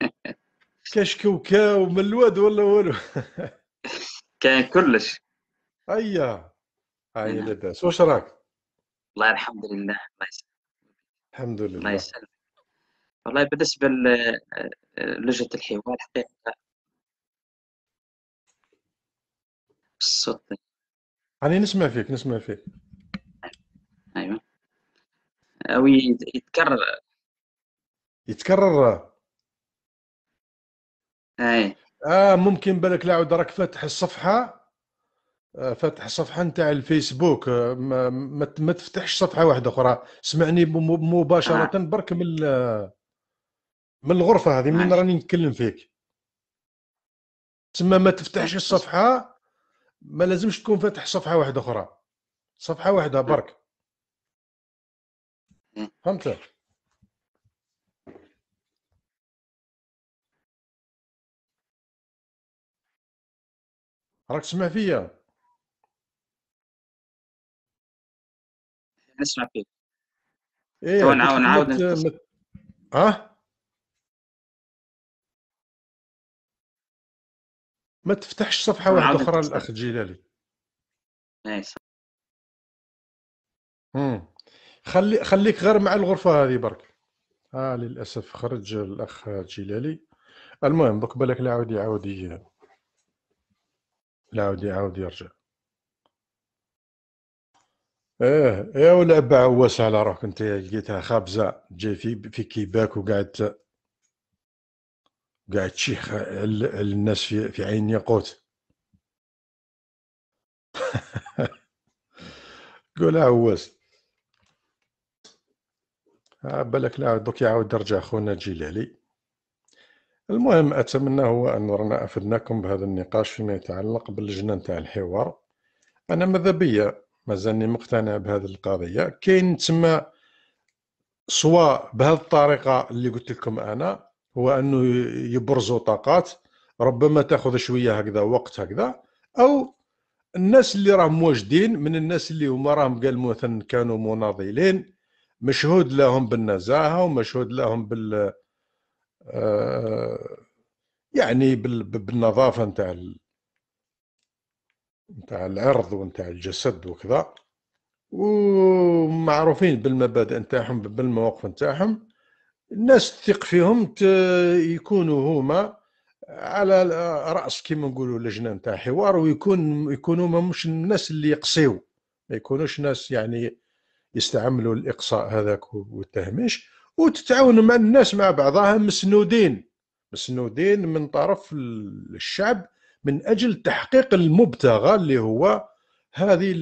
كاش كوكا ومن الواد ولا والو كان كلش هيا هيا نعم. لاباس واش راك الله الحمد لله الله يسلمك الحمد لله الله يسلمك والله بالنسبه للجنه الحوار حقيقه الصوت راني نسمع فيك نسمع فيك ايوه او يتكرر يتكرر اي اه ممكن بالك لا عود راك فاتح الصفحه آه، فاتح صفحه نتاع الفيسبوك آه، ما, ما تفتحش صفحه واحده اخرى سمعني مباشره آه. برك من من الغرفه هذه من راني نتكلم فيك تسمى ما تفتحش الصفحه ما لازمش تكون فاتح صفحه واحده اخرى صفحه واحده برك فهمت راك تسمع فيا نسمع فيك ايه نعاود نعاود ها ما تفتحش صفحه واحده اخرى للاخ الجلالي ماشي خلي خليك غير مع الغرفه هذه برك اه للاسف خرج الاخ جلالي المهم دوك بالك لا عاود يعاود لا عاود يعاود يرجع ايه يا ولا عواس على روحك انت لقيتها خابزه جاي في في كيباك وقاعد قاعد تشيخ الناس في, في عين ياقوت قول عواز بالك لا دوك يعاود يرجع خونا الجلالي المهم اتمنى هو ان رانا افدناكم بهذا النقاش فيما يتعلق باللجنه نتاع الحوار انا ماذا بيا مازالني مقتنع بهذه القضيه كاين تما سواء بهذه الطريقه اللي قلت لكم انا هو انه يبرزوا طاقات ربما تاخذ شويه هكذا وقت هكذا او الناس اللي راهم واجدين من الناس اللي هما راهم قال مثلا كانوا مناضلين مشهود لهم بالنزاهه ومشهود لهم بال آه، يعني بالنظافه نتاع نتاع العرض ونتاع الجسد وكذا ومعروفين بالمبادئ نتاعهم بالمواقف نتاعهم الناس تثق فيهم يكونوا هما على راس كيما نقولوا لجنه نتاع حوار ويكون يكونوا ما مش الناس اللي يقصيو ما يكونوش ناس يعني يستعملوا الاقصاء هذاك والتهميش وتتعاون مع الناس مع بعضها مسنودين مسنودين من طرف الشعب من اجل تحقيق المبتغى اللي هو هذه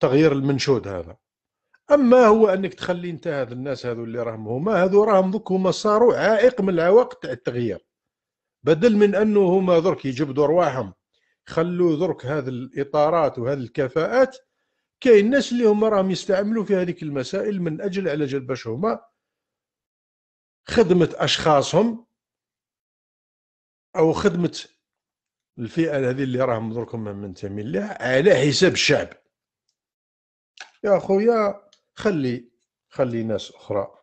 تغيير المنشود هذا اما هو انك تخلي انت هذ الناس هذو اللي راهم هما هذو راهم دوك هما صاروا عائق من العوائق تاع التغيير بدل من انه هما درك يجبدوا رواحهم خلوا درك هذ الاطارات وهذ الكفاءات كاين الناس اللي هما راهم يستعملوا في هذيك المسائل من اجل على جال باش هما خدمه اشخاصهم او خدمه الفئه هذه اللي راهم دركم منتمين لها على حساب الشعب يا خويا خلي خلي ناس أخرى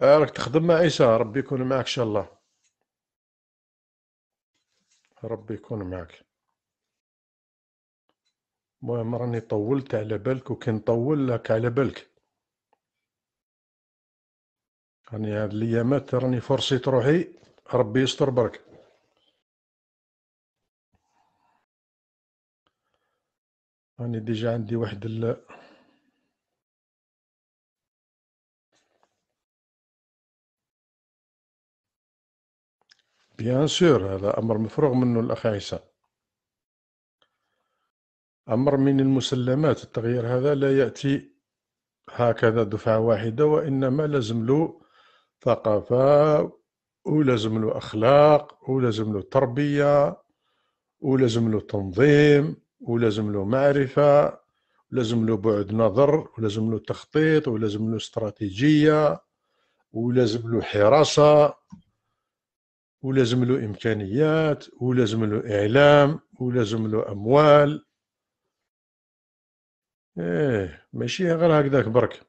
آه، راك تخدم مع عيسى ربي يكون معك إن شاء الله ربي يكون معك المهم راني طولت على بالك وكي نطول لك على بالك راني هاد الايامات راني فرصيت روحي ربي يستر برك راني ديجا عندي واحد ال بيان سور هذا أمر مفروغ منه الأخ عيسى أمر من المسلمات التغيير هذا لا يأتي هكذا دفعة واحدة وإنما لازم له ثقافة ولازم له أخلاق ولازم له تربية ولازم له تنظيم ولازم له معرفه ولازم له بعد نظر ولازم له تخطيط ولازم له استراتيجيه ولازم له حراسه ولازم له امكانيات ولازم له اعلام ولازم له اموال ايه ماشي غير هكذاك برك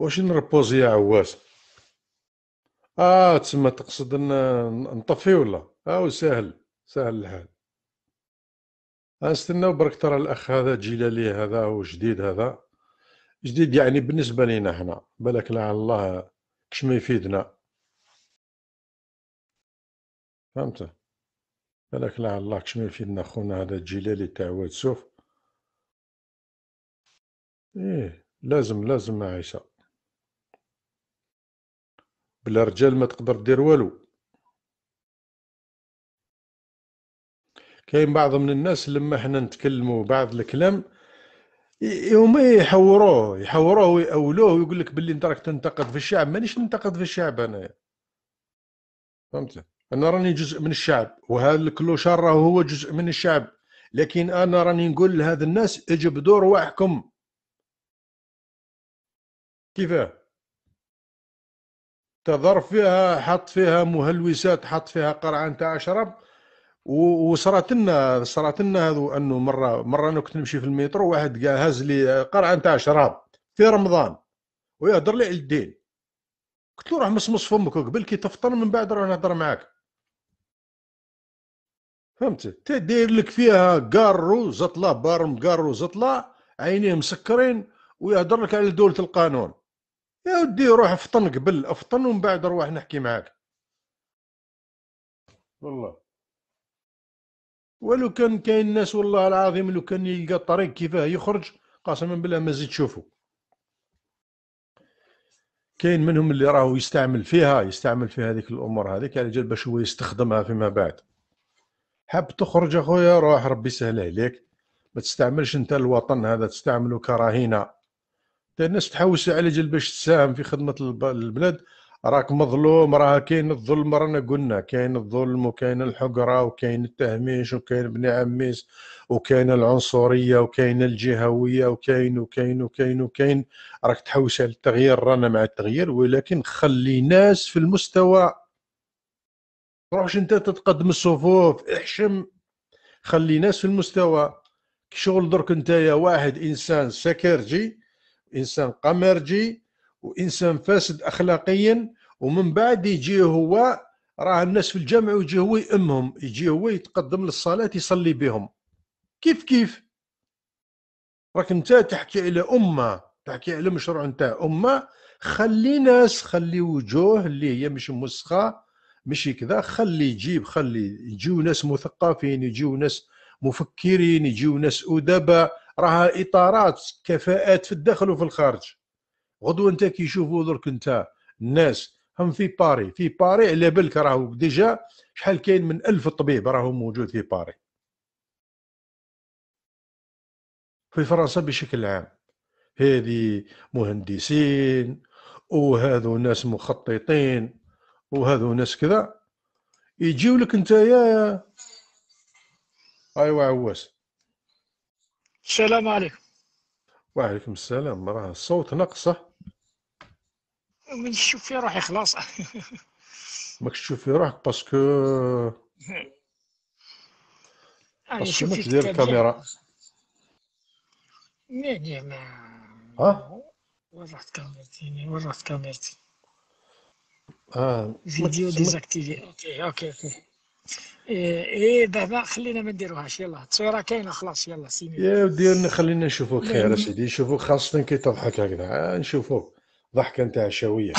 واش نربوزي يا عواس اه تسمى تقصد ن- نطفي ولا اه ساهل ساهل الحال نستناو برك ترى الاخ هذا جيلالي هذا هو جديد هذا جديد يعني بالنسبه لينا حنا بالك لعل الله كش ما يفيدنا فهمت بالك لعل الله كش ما يفيدنا خونا هذا الجيلالي تاع واد سوف ايه لازم لازم عيسى بلا رجال ما تقدر دير والو كاين بعض من الناس لما حنا نتكلموا بعض الكلام هما يحوروه يحوروه ويأولوه ويقول لك باللي انت راك تنتقد في الشعب مانيش ننتقد في الشعب انايا فهمت انا راني جزء من الشعب وهذا الكلوشار راه هو جزء من الشعب لكن انا راني نقول لهذا الناس اجبدوا رواحكم كيفاه تظرف فيها حط فيها مهلوسات حط فيها قرعه نتاع شراب وصرات لنا صرات لنا هذو انه مره مره انا كنت نمشي في المترو واحد هز لي قرعه نتاع شراب في رمضان ويهضر لي على الدين قلت له روح مصمص فمك قبل كي تفطر من بعد روح نهضر معاك فهمت تدير لك فيها قارو زطله بارم قارو زطله عينيه مسكرين ويهضر لك على دوله القانون يا ودي روح افطن قبل افطن ومن بعد روح نحكي معاك والله ولو كان كاين ناس والله العظيم لو كان يلقى الطريق كيفاه يخرج قسما بالله ما زيد تشوفه كاين منهم اللي راهو يستعمل فيها يستعمل في هذيك الامور هذيك على جال باش هو يستخدمها فيما بعد حاب تخرج اخويا روح ربي يسهل عليك ما تستعملش انت الوطن هذا تستعمله كرهينه الناس تحوس على باش تساهم في خدمه البلاد راك مظلوم راه كاين الظلم رانا قلنا كاين الظلم وكاين الحقره وكاين التهميش وكاين ابن عميس وكاين العنصريه وكاين الجهويه وكاين وكاين وكاين وكاين راك تحوس على التغيير رانا مع التغيير ولكن خلي ناس في المستوى روحش انت تتقدم الصفوف احشم خلي ناس في المستوى شغل درك يا واحد انسان سكرجي انسان قمرجي وانسان فاسد اخلاقيا ومن بعد يجي هو راه الناس في الجامع ويجي هو يأمهم يجي هو يتقدم للصلاة يصلي بهم كيف كيف راك انت تحكي على امه تحكي على مشروع نتاع امه خلي ناس خلي وجوه اللي هي مش مسخه مش كذا خلي يجيب خلي يجيو ناس مثقفين يجيو ناس مفكرين يجيو ناس ادباء راها اطارات كفاءات في الداخل وفي الخارج غدوه انت كي يشوفوا درك انت الناس هم في باري في باري على بالك راهو ديجا شحال كاين من ألف طبيب راهو موجود في باري في فرنسا بشكل عام هذه مهندسين وهذو ناس مخططين وهذو ناس كذا يجيو لك انت يا ايوا عواس السلام عليكم وعليكم السلام راه الصوت ناقصه من تشوف في روحي خلاص ماكش تشوف في روحك باسكو باسكو ما تدير الكاميرا نادي ما ها وضعت كاميرتي وضعت كاميرتي اه فيديو ديزاكتيفي اوكي اوكي اوكي ايه, إيه دابا خلينا ما نديروهاش يلا التصويره كاينه خلاص يلا سيمي يا ودي خلينا نشوفوك خير اسيدي نشوفوك خاصه كي تضحك هكذا آه، نشوفوك ضحكه نتاع شوية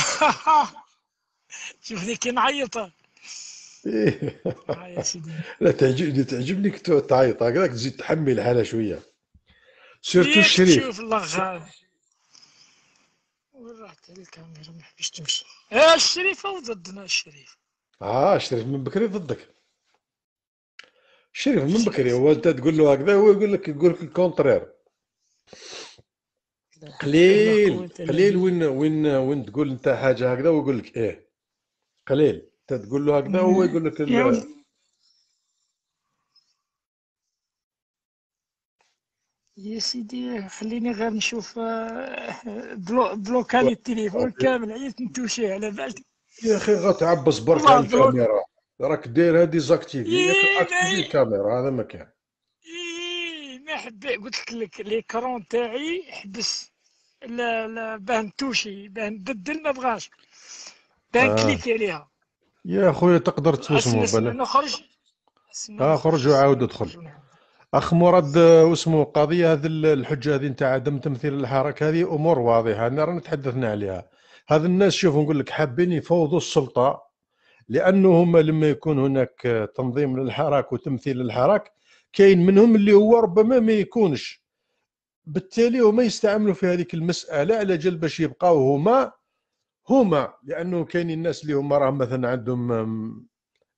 شوفني كي نعيط إيه. آه، لا تعجبني تعجبني كي تعيط هكذاك تزيد تحمي الحاله شويه سيرتو إيه، الشريف شوف الله غالب وين راحت الكاميرا ما حبيتش تمشي إيه، الشريف او ضدنا الشريف اه شريف من بكري ضدك شريف من بكري هو انت تقول له هكذا هو يقول لك يقول لك الكونترير قليل قليل وين وين وين تقول انت حاجه هكذا ويقول لك ايه قليل انت تقول له هكذا هو يقول لك يا سيدي خليني غير نشوف آه، بلو بلوكالي التليفون كامل عييت نتوشي على بالك يا اخي غتعبس برك على الكاميرا راك داير هادي زاكتيفي اكتيفي الكاميرا هذا ما كان ما حب قلت لك ليكرون تاعي حبس لا لا باه نتوشي باه نبدل ما بغاش باه آه. نكليكي عليها يا خويا تقدر توسمو بلا نخرج اه خرج وعاود ادخل اخ مراد واسمو قضيه هذه الحجه هذه نتاع عدم تمثيل الحركه هذه امور واضحه انا رانا تحدثنا عليها هذا الناس شوف نقول لك حابين يفوضوا السلطه لانه هما لما يكون هناك تنظيم للحراك وتمثيل للحراك كاين منهم اللي هو ربما ما يكونش بالتالي هما يستعملوا في هذيك المساله على جال باش يبقاو هما هما لانه كاين الناس اللي هما راهم مثلا عندهم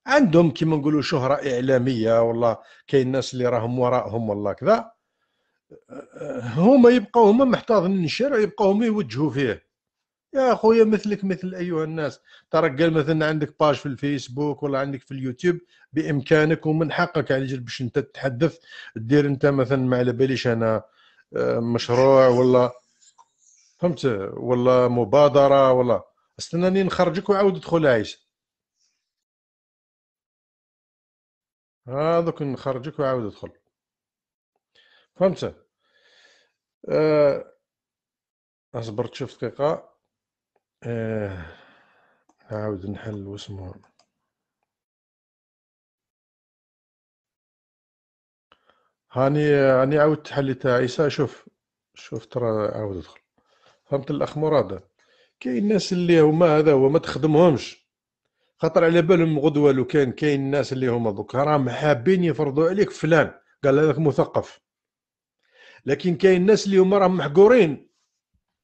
عندهم كيما نقولوا شهره اعلاميه والله كاين الناس اللي راهم وراءهم والله كذا هما يبقاو هما محتاضين الشارع يبقاو هما يوجهوا فيه يا خويا مثلك مثل ايها الناس ترى قال مثلا عندك باج في الفيسبوك ولا عندك في اليوتيوب بامكانك ومن حقك على يعني جل باش انت تتحدث دير انت مثلا ما على باليش انا آه، مشروع ولا فهمت ولا مبادره ولا استناني نخرجك وعاود ادخل عايش كن نخرجك وعاود ادخل فهمت أه اصبر تشوف دقيقه آه نعاود نحل واسمه هاني هاني عاودت حليتها عيسى شوف شوف ترى عاود ادخل فهمت الاخ مراد كاين الناس اللي هما هذا هو ما تخدمهمش خاطر على بالهم غدوه لو كان كاين الناس اللي هما دوك راهم حابين يفرضوا عليك فلان قال هذاك مثقف لكن كاين الناس اللي هما راهم محقورين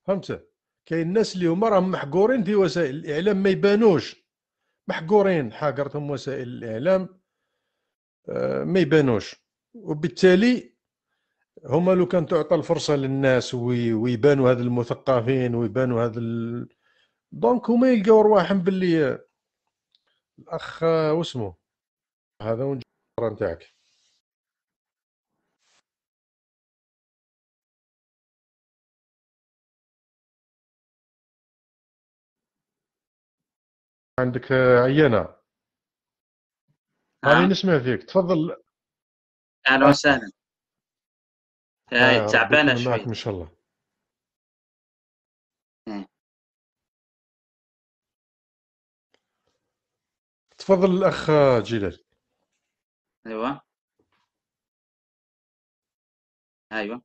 فهمت كاين الناس اللي هما راهم محقورين في وسائل الاعلام ما يبانوش محقورين حاقرتهم وسائل الاعلام آه، ما يبانوش وبالتالي هما لو كان تعطى الفرصه للناس ويبانوا هذ المثقفين ويبانوا هذا ال... دونك هما يلقاو رواحهم باللي آه، الاخ آه، واسمه هذا ونجي نتاعك عندك آه، عيانه راني نسمع فيك تفضل اهلا وسهلا آه، آه، تعبانه شوي ان شاء الله تفضل الاخ جلال ايوه ايوه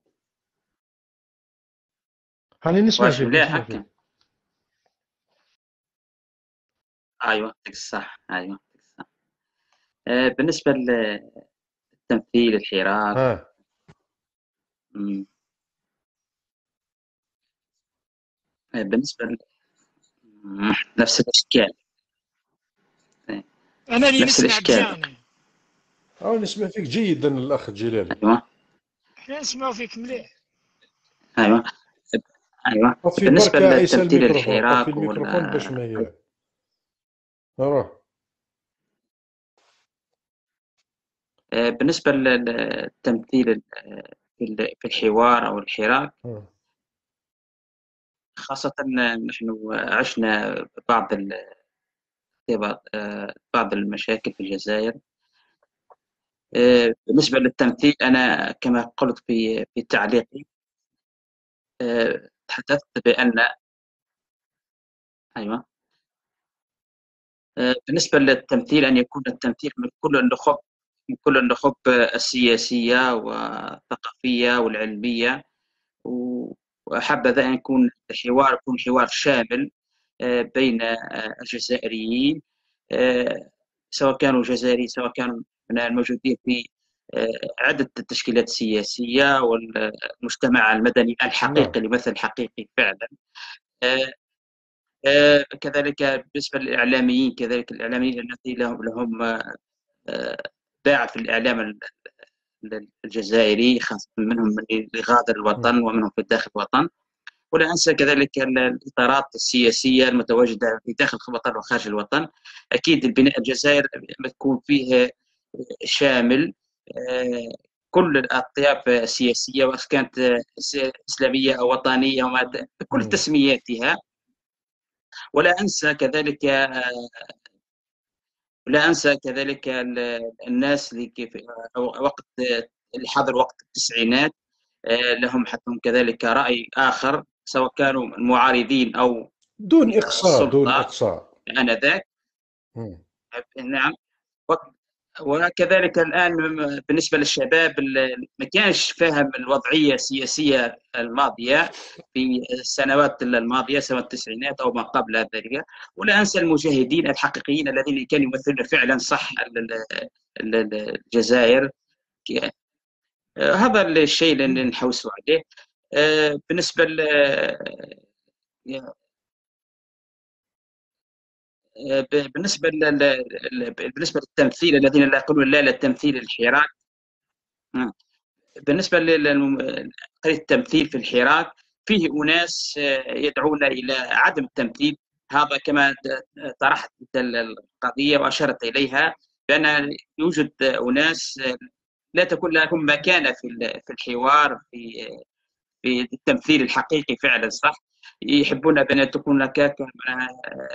هاني نسمع فيك مليح هكا ايوه صح ايوه صح آه بالنسبه للتمثيل الحراك آه. آه بالنسبه ل... نفس الاشكال انا اللي نفس نسمع الاشكال او نسمع فيك جيدا الاخ جلال ايوه احنا نسمعوا فيك مليح ايوه ايوه بالنسبه للتمثيل الحراك ولا باش ما اه بالنسبة للتمثيل في الحوار أو الحراك خاصة نحن عشنا بعض آه، بعض المشاكل في الجزائر آه، بالنسبة للتمثيل أنا كما قلت في في تعليقي آه، تحدثت بأن أيوه آه، بالنسبة للتمثيل أن يكون التمثيل من كل النخب من كل النخب آه، السياسية والثقافية والعلمية وحبذا أن يكون الحوار يكون حوار شامل آه، بين الجزائريين سواء كانوا جزائريين سواء كانوا من الموجودين في عدة التشكيلات السياسية والمجتمع المدني الحقيقي نعم. المثل الحقيقي فعلا آه، كذلك بالنسبه للاعلاميين كذلك الاعلاميين الذين لهم لهم آه، باع في الاعلام الجزائري خاصه منهم اللي غادر الوطن ومنهم في داخل الوطن ولا انسى كذلك الاطارات السياسيه المتواجده في داخل الوطن وخارج الوطن اكيد البناء الجزائر تكون فيه آه، شامل كل الاطياف السياسيه وان كانت اسلاميه او وطنيه وما كل تسمياتها ولا انسى كذلك آه، لا انسى كذلك الناس اللي كيف آه، وقت الحظر وقت التسعينات آه، لهم حتى كذلك راي اخر سواء كانوا معارضين او دون اقصاء دون اقصاء انذاك نعم وكذلك الان بالنسبه للشباب اللي ما كانش فاهم الوضعيه السياسيه الماضيه في السنوات الماضيه سواء التسعينات او ما قبل ذلك ولا انسى المجاهدين الحقيقيين الذين كانوا يمثلون فعلا صح الجزائر آه، هذا الشيء اللي نحوسوا عليه آه، بالنسبه آه، بالنسبه بالنسبه للتمثيل الذين لا يقولون لا للتمثيل الحراك بالنسبه لقضيه التمثيل في الحراك فيه اناس آه، يدعون الى عدم التمثيل هذا كما طرحت القضيه واشرت اليها بان يوجد اناس آه، لا تكون لهم مكانه في الحوار في في التمثيل الحقيقي فعلا صح يحبون بأن تكون هناك آه،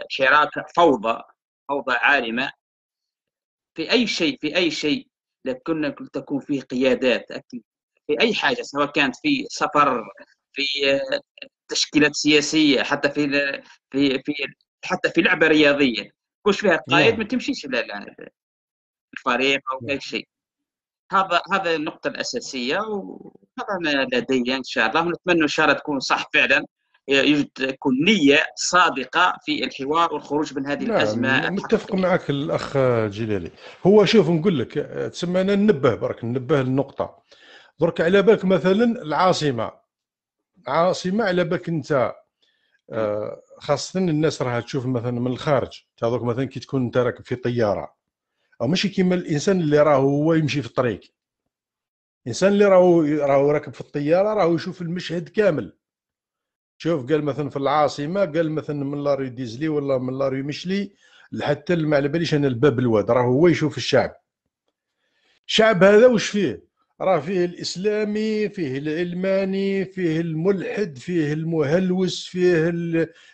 شراكة فوضى فوضى عارمة في أي شيء في أي شيء لكن تكون فيه قيادات أكيد في أي حاجة سواء كانت في سفر في آه، تشكيلات سياسية حتى في في في حتى في لعبة رياضية مش فيها نعم. قائد ما تمشيش لا لا الفريق أو أي نعم. شيء هذا هذا النقطة الأساسية وهذا ما لدي إن شاء الله ونتمنى إن شاء الله تكون صح فعلا يوجد كليه صادقه في الحوار والخروج من هذه نعم، الازمه متفق معك الاخ جلالي هو شوف نقول لك تسمى انا ننبه برك ننبه للنقطه درك على بالك مثلا العاصمه عاصمه على بالك انت آه، خاصه الناس راها تشوف مثلا من الخارج تاع مثلا كي تكون انت راكب في طياره او ماشي كيما الانسان اللي راه هو يمشي في الطريق الانسان اللي راهو راهو راكب في الطياره راهو يشوف المشهد كامل شوف قال مثلا في العاصمه قال مثلا من لاريو ديزلي ولا من لاريو مشلي لحتى ما على باليش انا الباب الواد راه هو يشوف الشعب الشعب هذا واش فيه راه فيه الاسلامي فيه العلماني فيه الملحد فيه المهلوس فيه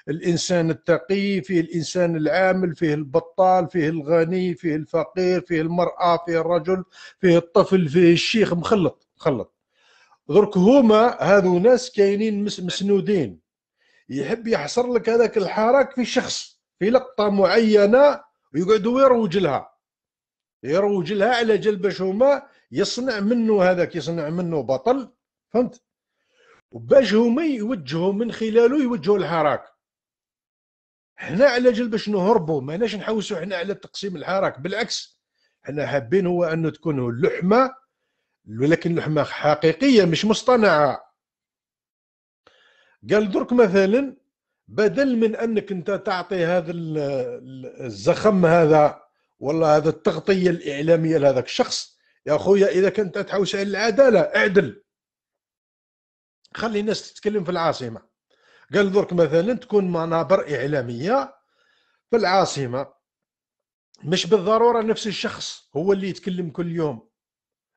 الانسان التقي فيه الانسان العامل فيه البطال فيه الغني فيه الفقير فيه المراه فيه الرجل فيه الطفل فيه الشيخ مخلط مخلط درك هما هذو ناس كاينين مسنودين يحب يحصر لك هذاك الحراك في شخص في لقطه معينه ويقعدوا يروج لها يروج لها على جل باش هما يصنع منه هذاك يصنع منه بطل فهمت وباش هما يوجهوا من خلاله يوجهوا الحراك حنا على جل باش نهربوا ماناش نحوسوا حنا على تقسيم الحراك بالعكس حنا حابين هو انه تكون اللحمه ولكن اللحمه حقيقيه مش مصطنعه قال درك مثلا بدل من انك انت تعطي هذا الزخم هذا ولا هذا التغطيه الاعلاميه لهذاك الشخص يا خويا اذا كنت تحوس على العداله اعدل خلي الناس تتكلم في العاصمه قال درك مثلا تكون منابر اعلاميه في العاصمه مش بالضروره نفس الشخص هو اللي يتكلم كل يوم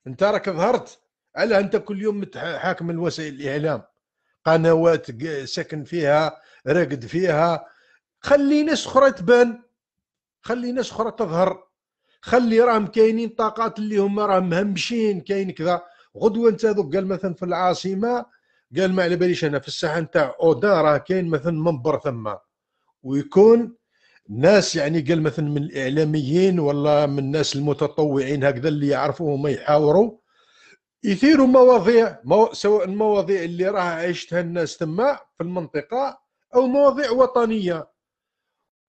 انت راك ظهرت على انت كل يوم حاكم الوسائل الاعلام قنوات ساكن فيها راقد فيها خلي ناس اخرى تبان خلي ناس اخرى تظهر خلي راهم كاينين طاقات اللي هما راهم مهمشين كاين كذا غدوه انت ذوك قال مثلا في العاصمه قال ما على باليش انا في الساحه نتاع اودان راه كاين مثلا منبر ثما ويكون ناس يعني قال مثلا من الاعلاميين ولا من الناس المتطوعين هكذا اللي يعرفوهم يحاوروا يثيروا مواضيع مو... سواء المواضيع اللي راها عايشتها الناس تما في المنطقه او مواضيع وطنيه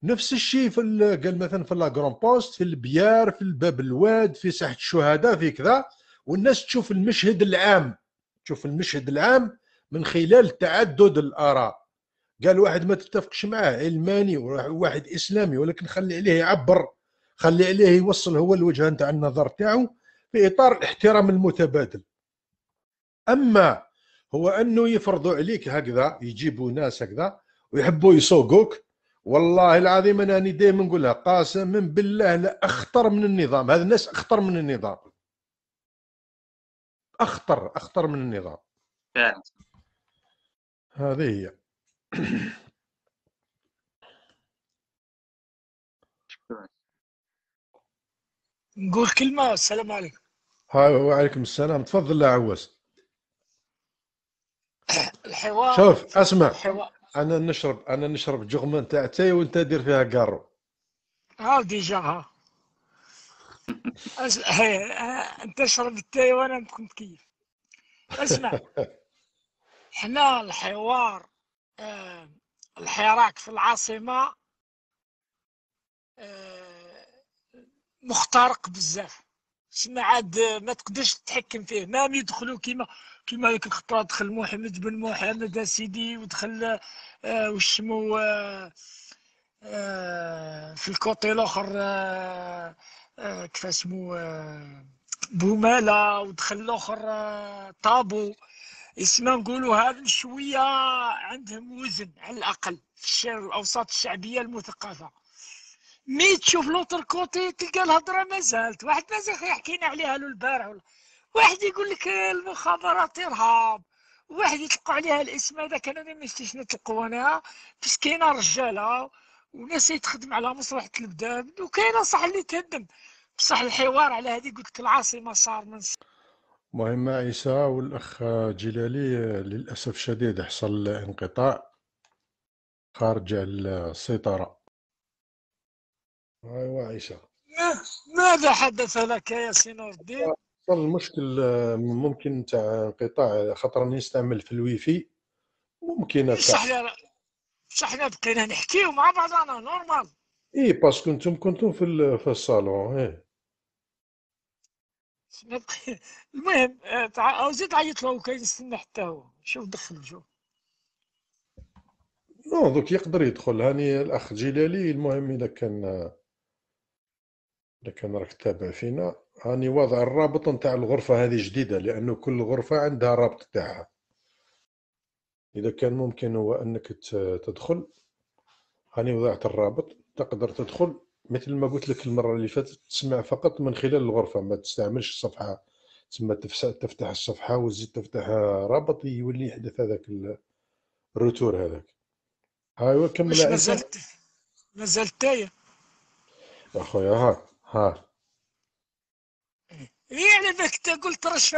نفس الشيء في ال... قال مثلا في لاغرون بوست في البيار في الباب الواد في ساحه الشهداء في كذا والناس تشوف المشهد العام تشوف المشهد العام من خلال تعدد الاراء قال واحد ما تتفقش معاه علماني وواحد اسلامي ولكن خلي عليه يعبر خلي عليه يوصل هو الوجهه نتاع النظر تاعو في اطار الاحترام المتبادل اما هو انه يفرضوا عليك هكذا يجيبوا ناس هكذا ويحبوا يسوقوك والله العظيم انا راني دائما نقولها من بالله لا اخطر من النظام هذا الناس اخطر من النظام اخطر اخطر من النظام هذه هي نقول كلمة السلام عليكم هاي وعليكم السلام تفضل لا عوز الحوار شوف اسمع الحوار. انا نشرب انا نشرب جغمه نتاع تاي وانت دير فيها كارو ها آه، ديجا ها آه. آه، انت شرب التاي وانا كنت كيف اسمع حنا الحوار آه، الحراك في العاصمة آه، مخترق بزاف ما عاد ما تقدرش تتحكم فيه مام يدخلوا كيما كيما ديك الخطره دخل محمد بن محمد اسيدي ودخل واش آه، وشمو في الكوتي الاخر آه كيف اسمو بومالا بوماله ودخل الاخر طابو اسمع نقولوا هذا شويه عندهم وزن على الاقل في الشعر الاوساط الشعبيه المثقفه مي تشوف لوتر كوتي تلقى الهضره ما زالت واحد مازال حكينا عليها له البارح واحد يقول لك المخابرات ارهاب واحد يطلقوا عليها الاسم هذا كان انا ما شفتش نطلقوا انا مسكينه رجاله وناس يتخدم على مصلحه البلاد وكاينه صح اللي تهدم بصح الحوار على هذه قلت لك العاصمه صار من المهم عيسى والأخ جلالي للأسف الشديد حصل انقطاع خارج السيطرة أيوا عيسى ماذا حدث لك يا سينور الدين؟ آه، صار المشكل آه، ممكن تاع انقطاع خطر نستعمل في الويفي ممكن بصح بصح حنا بقينا نحكيو مع بعضنا نورمال اي باسكو نتوما كنتم في الصالون ايه المهم آه، تع... آه، زيد عيط له وكاين نستنى حتى هو شوف دخل شوف نو دوك يقدر يدخل هاني الاخ جيلالي المهم اذا كان اذا كان راك تابع فينا هاني واضع الرابط نتاع الغرفه هذه جديده لانه كل غرفه عندها رابط تاعها اذا كان ممكن هو انك تدخل هاني وضعت الرابط تقدر تدخل مثل ما قلت لك المره اللي فاتت تسمع فقط من خلال الغرفه ما تستعملش الصفحه تسمى تفتح الصفحه وتزيد تفتح رابط يولي يحدث هذاك الروتور هذاك هاي وكمل كمل نزلت نزلت تايه اخويا ها ها إيه، يعني ذاك قلت رش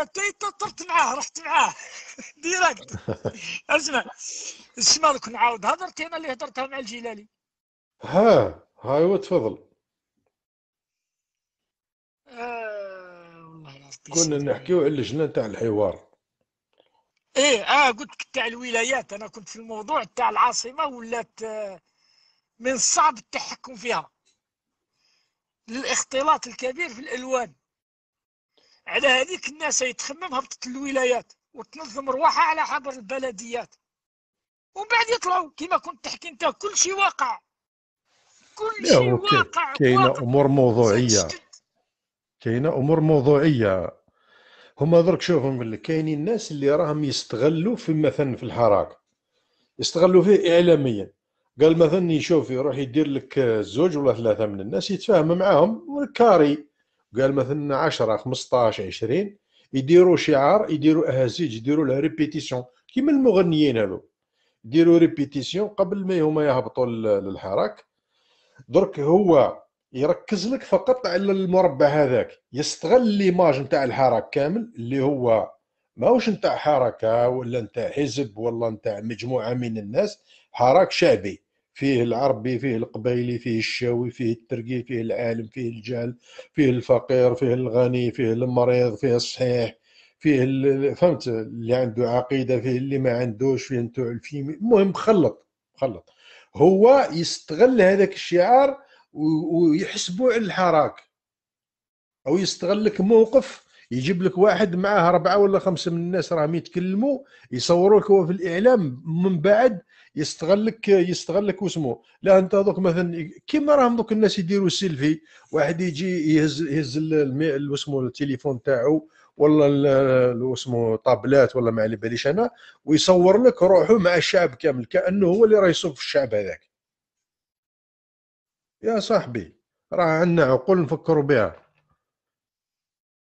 طرت معاه رحت معاه ديراكت اسمع اسمع كنت نعاود هضرتي انا اللي هضرتها مع الجيلالي ها هاي تفضل آه والله العظيم كنا نحكيو على اللجنه تاع الحوار ايه اه قلت لك تاع الولايات انا كنت في الموضوع تاع العاصمه ولات آه، من الصعب التحكم فيها للاختلاط الكبير في الالوان على هذيك الناس يتخمم هبطت الولايات وتنظم رواحها على حبر البلديات ومن بعد يطلعوا كما كنت تحكي انت كل شيء واقع كل شيء واقع كاينه امور موضوعيه كاينه امور موضوعيه هما درك شوفهم كاينين الناس اللي راهم يستغلوا في مثلا في الحراك يستغلوا فيه اعلاميا قال مثلا يشوف يروح يدير لك زوج ولا ثلاثه من الناس يتفاهم معاهم كاري قال مثلا 10 15 20 يديروا شعار يديروا اهازيج يديروا لها ريبيتيسيون كيما المغنيين هذو يديروا ريبيتيسيون قبل ما هما يهبطوا للحراك درك هو يركز لك فقط على المربع هذاك يستغل ليماج نتاع الحراك كامل اللي هو ماهوش نتاع حركه ولا نتاع حزب ولا نتاع مجموعه من الناس حراك شعبي فيه العربي فيه القبيلي فيه الشاوي فيه الترقي فيه العالم فيه الجهل فيه الفقير فيه الغني فيه المريض فيه الصحيح فيه فهمت اللي عنده عقيده فيه اللي ما عندوش فيه نتوع الفيمي المهم خلط خلط هو يستغل هذاك الشعار ويحسبوا على الحراك او يستغل لك موقف يجيب لك واحد معاه أربعة ولا خمسة من الناس راهم يتكلموا يصوروا لك هو في الإعلام من بعد يستغل لك يستغل لك واسمه لا أنت دوك مثلا كيما راهم دوك الناس يديروا سيلفي واحد يجي يهز يهز واسمه التليفون تاعو ولا اسمه طابلات ولا ما على باليش انا ويصور لك روحه مع الشعب كامل كانه هو اللي راه يصب في الشعب هذاك يا صاحبي راه عندنا عقول نفكروا بها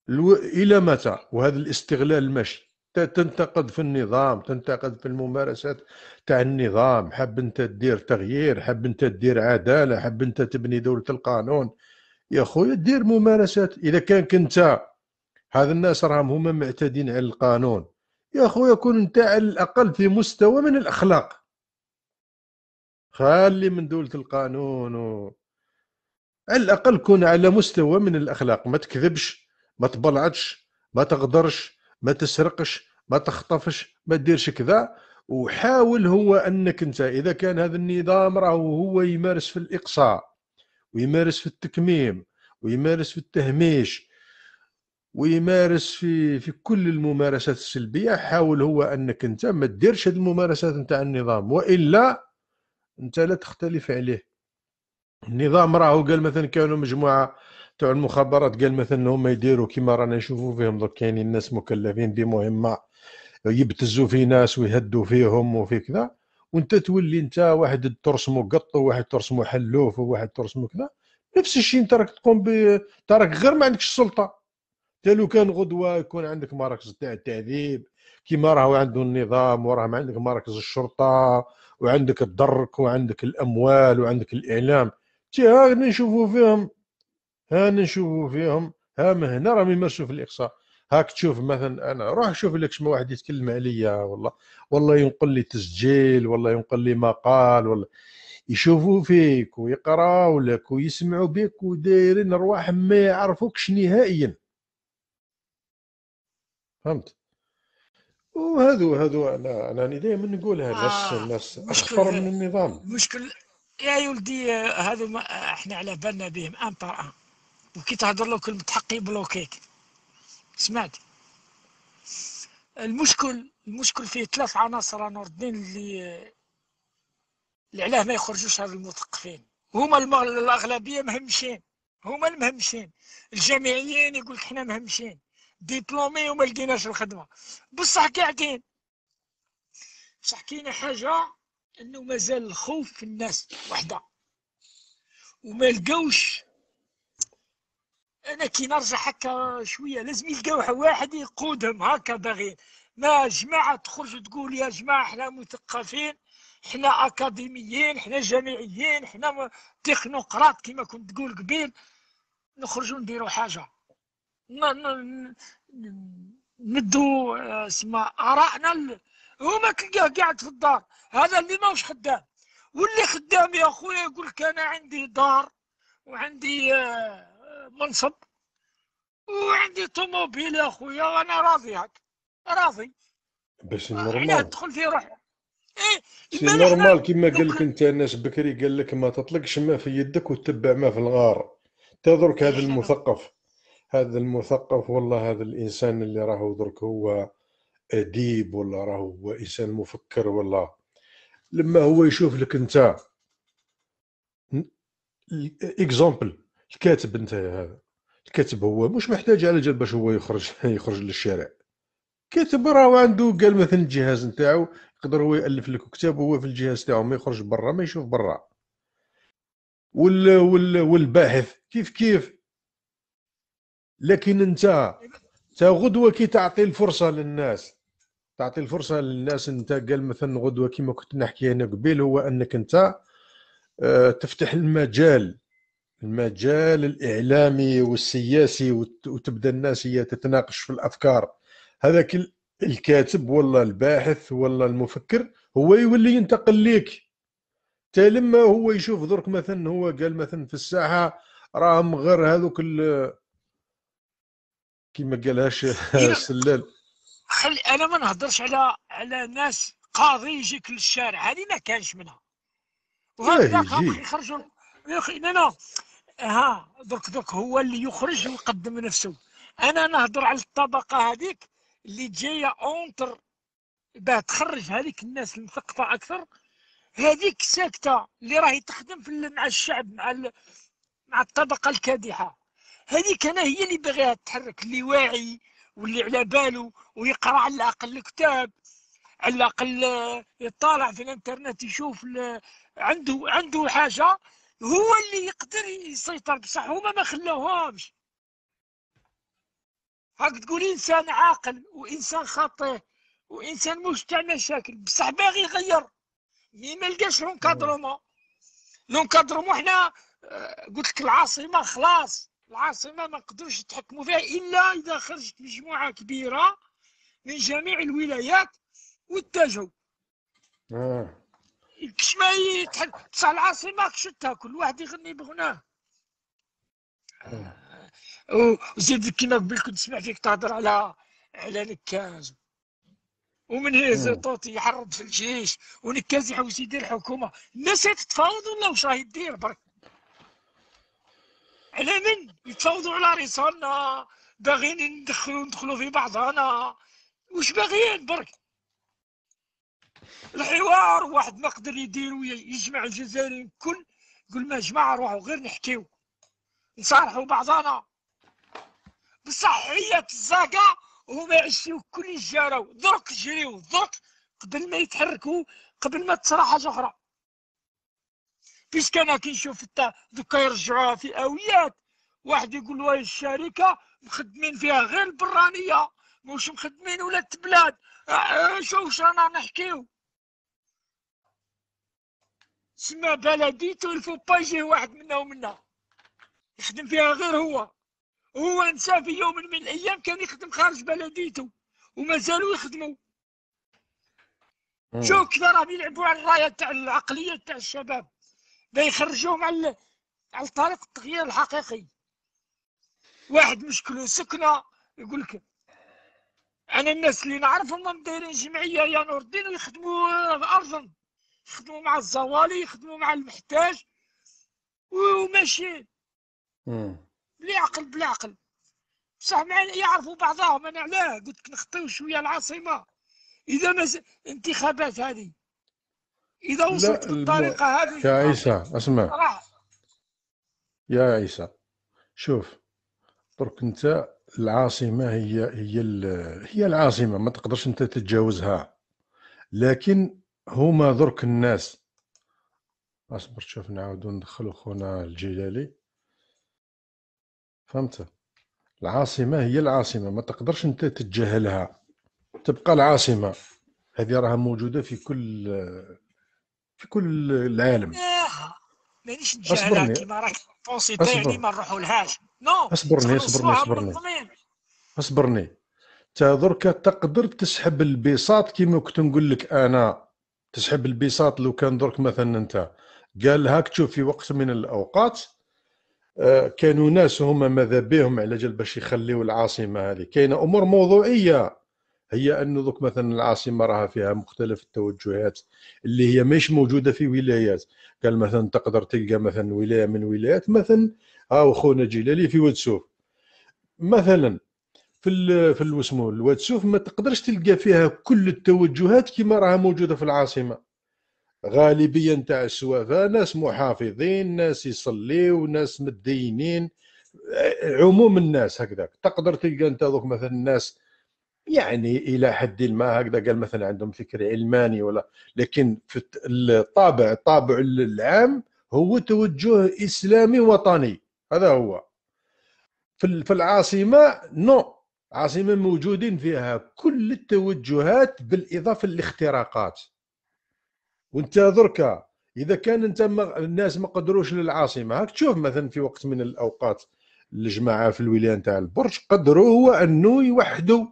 الو... الى متى وهذا الاستغلال ماشي تنتقد في النظام تنتقد في الممارسات تاع النظام حب انت تدير تغيير حب انت تدير عداله حب انت تبني دوله القانون يا خويا دير ممارسات اذا كان كنت هذا الناس راهم هما معتدين على القانون يا خويا كون انت على الاقل في مستوى من الاخلاق خلي من دولة القانون و... على الاقل كون على مستوى من الاخلاق ما تكذبش ما تبلعتش ما تغدرش ما تسرقش ما تخطفش ما تديرش كذا وحاول هو انك انت اذا كان هذا النظام راهو هو يمارس في الاقصاء ويمارس في التكميم ويمارس في التهميش ويمارس في في كل الممارسات السلبيه حاول هو انك انت ما ديرش هذه الممارسات نتاع النظام والا انت لا تختلف عليه النظام راهو قال مثلا كانوا مجموعه تاع المخابرات قال مثلا هما يديروا كيما رانا نشوفوا فيهم دوك كاينين الناس مكلفين بمهمه يبتزوا في ناس ويهدوا فيهم وفي كذا وانت تولي انت واحد ترسمه قط وواحد ترسمه حلوف وواحد ترسمه كذا نفس الشيء انت راك تقوم ب راك غير ما عندكش السلطه حتى لو كان غدوه يكون عندك مراكز تاع التعذيب كيما راهو عنده النظام وراه عندك مراكز الشرطه وعندك الدرك وعندك الاموال وعندك الاعلام تي ها نشوفوا فيهم ها نشوفوا فيهم ها من هنا راهم يمارسوا في الاقصاء هاك تشوف مثلا انا روح شوف لك شما واحد يتكلم عليا والله والله ينقل لي تسجيل والله ينقل لي مقال والله يشوفوا فيك ويقراوا لك ويسمعوا بك ودايرين ارواح ما يعرفوكش نهائيا فهمت وهذو هذو انا انا دائما نقولها الناس آه الناس اشخر من النظام المشكل يا ولدي هذو ما احنا على بالنا بهم ان بار ان وكي تهضر له كلمه حق يبلوكيك سمعت المشكل المشكل فيه ثلاث عناصر نور الدين اللي اللي علاه ما يخرجوش هذو المثقفين هما الاغلبيه مهمشين هما المهمشين الجامعيين يقول لك احنا مهمشين ديبلومي وما لقيناش الخدمه بصح كاع كاين بصح كاين حاجه انه مازال الخوف في الناس وحده وما لقاوش انا كي نرجع هكا شويه لازم يلقاو واحد يقودهم هكا باغيين ما جماعه تخرج تقول يا جماعه احنا مثقفين احنا اكاديميين احنا جامعيين احنا تكنوقراط كما كنت تقول قبيل نخرجوا نديروا حاجه ندو آه، سما ارائنا هما كي قاعد في الدار هذا اللي ماهوش خدام واللي خدام يا خويا يقول لك انا عندي دار وعندي آه، آه، منصب وعندي طوموبيل يا خويا وانا راضي هك راضي باش نورمال تدخل في روحك سي إيه، نورمال كيما قال لك انت الناس بكري قال لك ما تطلقش ما في يدك وتتبع ما في الغار تدرك هذا المثقف هذا المثقف والله هذا الانسان اللي راهو درك هو اديب ولا راهو انسان مفكر ولا لما هو يشوف لك انت اكزامبل الكاتب انت هذا الكاتب هو مش محتاج على جال باش هو يخرج يخرج للشارع كاتب راهو عنده قال مثلا الجهاز نتاعو يقدر هو يالف لك كتاب وهو في الجهاز نتاعو ما يخرج برا ما يشوف برا وال والباحث كيف كيف لكن انت تا غدوه كي تعطي الفرصه للناس تعطي الفرصه للناس انت قال مثلا غدوه كما كنت نحكي انا قبيل هو انك انت آه، تفتح المجال المجال الاعلامي والسياسي وتبدا الناس هي تتناقش في الافكار هذاك الكاتب ولا الباحث ولا المفكر هو يولي ينتقل ليك تا لما هو يشوف درك مثلا هو قال مثلا في الساحه راهم غير هذوك كما قالهاش إيه. سلال خلي انا ما نهضرش على على ناس قاضي يجيك للشارع هذه ما كانش منها وهكذا إيه، يخرجوا لا لا ها درك درك هو اللي يخرج ويقدم نفسه انا نهضر على الطبقه هذيك اللي جايه اونتر باه تخرج هذيك الناس المثقفه اكثر هذيك ساكته اللي راهي تخدم في مع الشعب مع مع الطبقه الكادحه هذيك انا هي اللي باغيها تحرك اللي واعي واللي على باله ويقرا على الاقل الكتاب على الاقل يطالع في الانترنت يشوف عنده عنده حاجه هو اللي يقدر يسيطر بصح هما ما خلوهمش هاك تقول انسان عاقل وانسان خاطئ وانسان مشتع مشاكل بصح باغي يغير مي ما لقاش لونكادرومون لونكادرومون حنا آه، قلت لك العاصمه خلاص العاصمة ما نقدروش نتحكموا فيها إلا إذا خرجت مجموعة كبيرة من جميع الولايات واتجهوا آه. كش ما يتحك صح العاصمة كشتها كل واحد يغني بغناه آه. وزيد كيما قبل كنت فيك تهضر على على نكاز ومن هذا طوطي يحرض في الجيش ونكاز يحوس يدير حكومه الناس تتفاوض ولا واش راهي دير برك على من يتفاوضوا على رسالنا باغيين ندخلوا ندخلوا في بعضنا واش باغيين برك الحوار واحد ما قدر يديرو يجمع الجزائريين الكل يقول ما جماعة روحوا غير نحكيو نصارحوا بعضنا بصحية الزاقة وهم وهما يعشيو كل جارو درك جريو درك قبل ما يتحركوا قبل ما تصرى حاجه اخرى فيش كي كنشوف حتى دوكا يرجعوها في اويات واحد يقول واي الشركه مخدمين فيها غير البرانيه مش مخدمين ولاد بلاد أه، أه، شوف رانا نحكيو سما بلديتو الفو با يجيه واحد منا ومنا يخدم فيها غير هو هو نسى في يوم من الايام كان يخدم خارج بلديته ومازالوا يخدموا شوف كيف راهم يلعبوا على الرايه تاع العقليه تاع الشباب بيخرجوهم على على طريق التغيير الحقيقي واحد مشكله سكنه يقول لك انا الناس اللي نعرفهم هم دايرين جمعيه يا نور الدين يخدموا ارضهم يخدموا مع الزوالي يخدموا مع المحتاج وماشي بلا عقل بلا عقل بصح يعرفوا بعضهم انا علاه قلت لك نخطيو شويه العاصمه اذا ما انتخابات هذه اذا وصلت بالطريقه هذه يا عيسى اسمع يا عيسى شوف درك انت العاصمه هي هي هي العاصمه ما تقدرش انت تتجاوزها لكن هما درك الناس اصبر شوف نعاودو ندخلو خونا الجلالي فهمت العاصمه هي العاصمه ما تقدرش انت تتجاهلها تبقى العاصمه هذه راها موجوده في كل في كل العالم مانيش نتجاهلها كيما راك بونسي تاعي يعني ما نروحو لهاش نو اصبرني اصبرني اصبرني اصبرني تا دركا تقدر تسحب البيصات كيما كنت نقول لك انا تسحب البيصات لو كان درك مثلا انت قال هاك تشوف في وقت من الاوقات آه، كانوا ناس هما ماذا بهم على جال باش يخليوا العاصمه هذه كاينه امور موضوعيه هي انه دوك مثلا العاصمه راها فيها مختلف التوجهات اللي هي مش موجوده في ولايات قال مثلا تقدر تلقى مثلا ولايه من ولايات مثلا ها آه، خونا جلالي في واد سوف مثلا في في الوسمو الواد سوف ما تقدرش تلقى فيها كل التوجهات كما راها موجوده في العاصمه غالبيه نتاع السوافه ناس محافظين ناس يصليو ناس مدينين عموم الناس هكذاك تقدر تلقى انت دوك مثلا الناس يعني الى حد ما هكذا قال مثلا عندهم فكر علماني ولا لكن في الطابع الطابع العام هو توجه اسلامي وطني هذا هو في العاصمه نو عاصمه موجودين فيها كل التوجهات بالاضافه للاختراقات وانت دركا اذا كان انت الناس ما قدروش للعاصمه هاك تشوف مثلا في وقت من الاوقات الجماعه في الولايه نتاع البرج قدروا هو انه يوحدوا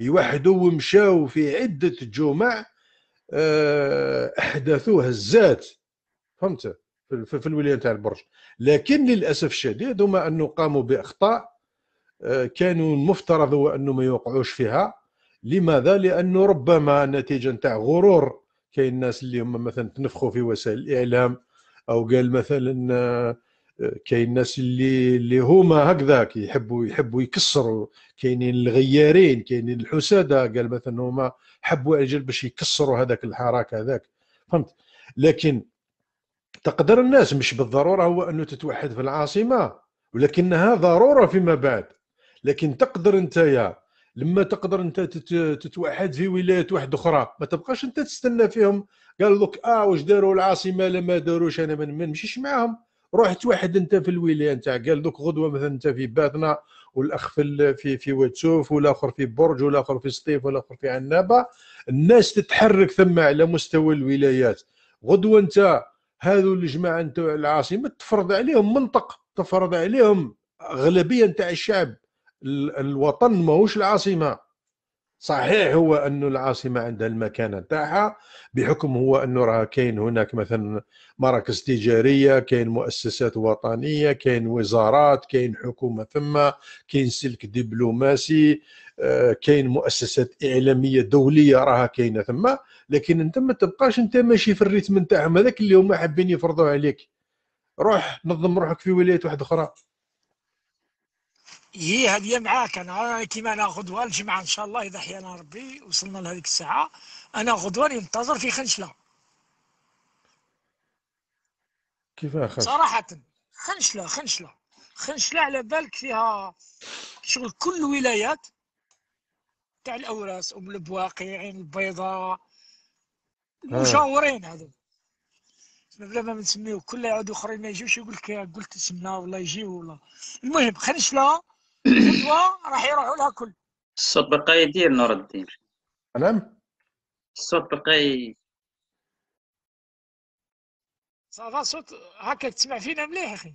يوحدوا ومشاو في عدة جمع آه، أحداثوا هزات فهمت في الولاية تاع البرج لكن للأسف الشديد هما أنه قاموا بأخطاء آه، كانوا المفترض هو أنه ما يوقعوش فيها لماذا؟ لأنه ربما نتيجة تاع غرور كاين الناس اللي هما مثلا تنفخوا في وسائل الإعلام أو قال مثلا آه، كاين الناس اللي اللي هما هكذاك يحبوا يحبوا يكسروا كاينين الغيارين كاينين الحساده قال مثلا هما حبوا اجل باش يكسروا هذاك الحراك هذاك فهمت لكن تقدر الناس مش بالضروره هو انه تتوحد في العاصمه ولكنها ضروره فيما بعد لكن تقدر انت يا لما تقدر انت تتوحد في ولايات واحده اخرى ما تبقاش انت تستنى فيهم قال لك اه واش داروا العاصمه لما داروش انا ما نمشيش معاهم رحت واحد انت في الولايه نتاع قال دوك غدوه مثلا انت في باتنا والاخ في في في واتسوف والاخر في برج والاخر في سطيف والاخر في عنابه الناس تتحرك ثم على مستوى الولايات غدوه انت هذو الجماعه نتاع العاصمه تفرض عليهم منطق تفرض عليهم اغلبيه نتاع الشعب الوطن ماهوش العاصمه صحيح هو انه العاصمه عندها المكانه تاعها بحكم هو انه راه كاين هناك مثلا مراكز تجاريه كاين مؤسسات وطنيه كاين وزارات كاين حكومه ثم كاين سلك دبلوماسي آه، كاين مؤسسات اعلاميه دوليه راها كاينه ثم لكن انت ما تبقاش انت ماشي في الريتم نتاعهم هذاك اللي هما حابين يفرضوه عليك روح نظم روحك في ولايه واحده اخرى هي هذه معاك انا كيما انا غدوه الجمعه ان شاء الله اذا حيانا ربي وصلنا لهذيك الساعه انا غدوه ننتظر في خنشله كيفاه صراحه خنشله خنشله خنشله على بالك فيها شغل كل الولايات تاع الاوراس ام البواقي عين البيضاء المجاورين هذو بلا ما نسميو كل عاد اخرين ما يجيوش يقول لك قلت سمنا والله يجيو والله المهم خنشله فتوى راح يروحوا لها كل الصوت بقى يدير نور الدين نعم الصوت بقى صافا صوت هكا تسمع فينا مليح اخي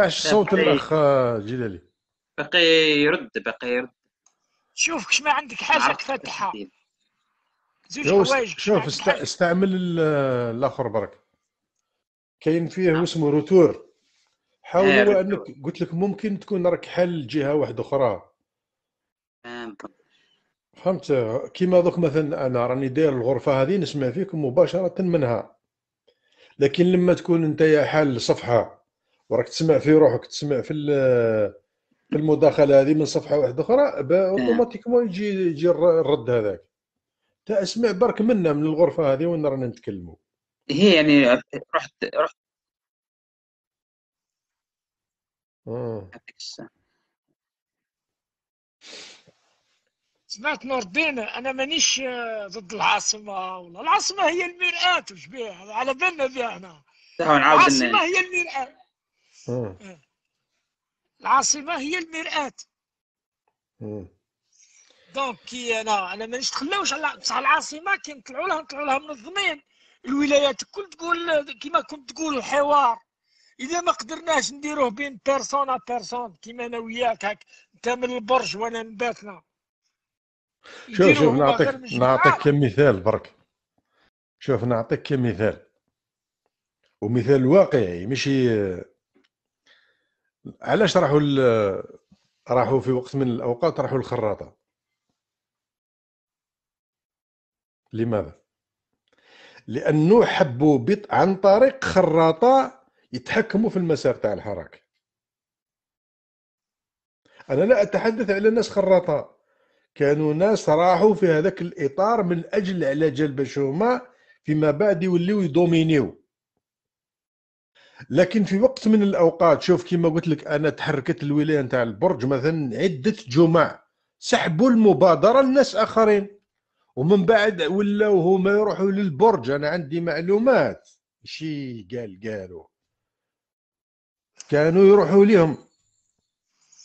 اش صوت الاخ جلالي باقي يرد باقي يرد شوف كش ما عندك حاجه فاتحه زوج حوايج شوف است... استعمل الاخر برك كاين فيه نعم. اسمه روتور حاولوا انك قلت لك ممكن تكون راك حل جهه واحده اخرى فهمت فهمت كيما دوك مثلا انا راني داير الغرفه هذه نسمع فيك مباشره منها لكن لما تكون انت يا حال صفحه وراك تسمع في روحك تسمع في في المداخله هذه من صفحه واحده اخرى اوتوماتيكمون يجي يجي الرد هذاك تا اسمع برك منا من الغرفه هذه وين رانا نتكلموا هي يعني رحت رحت مم. آه. سمعت نور الدين انا مانيش آه، ضد العاصمه ولا العاصمه هي المراه بها على بالنا بها احنا العاصمه هي المراه آه. العاصمه هي المراه دونك كي انا انا مانيش نتخلاوش على بصح العاصمه كي نطلعوا لها نطلعوا لها منظمين الولايات الكل تقول كيما كنت تقول الحوار اذا ما قدرناش نديروه بين بيرسون ا بيرسون كيما انا وياك هاك انت من البرج وانا من باتنا شوف شوف نعطيك نعطيك كمثال برك شوف نعطيك كمثال ومثال واقعي ماشي علاش راحوا ال... راحوا في وقت من الاوقات راحوا الخراطه لماذا لانه حبوا بط عن طريق خراطه يتحكموا في المسار تاع الحركه انا لا اتحدث على ناس خراطه كانوا ناس راحوا في هذاك الاطار من اجل على جلب الشهمه فيما بعد يوليو يدومينيو لكن في وقت من الاوقات شوف كما قلت لك انا تحركت الولايه نتاع البرج مثلا عده جمع سحبوا المبادره لناس اخرين ومن بعد ولاو هما يروحوا للبرج انا عندي معلومات شي قال قالوا كانوا يروحوا لهم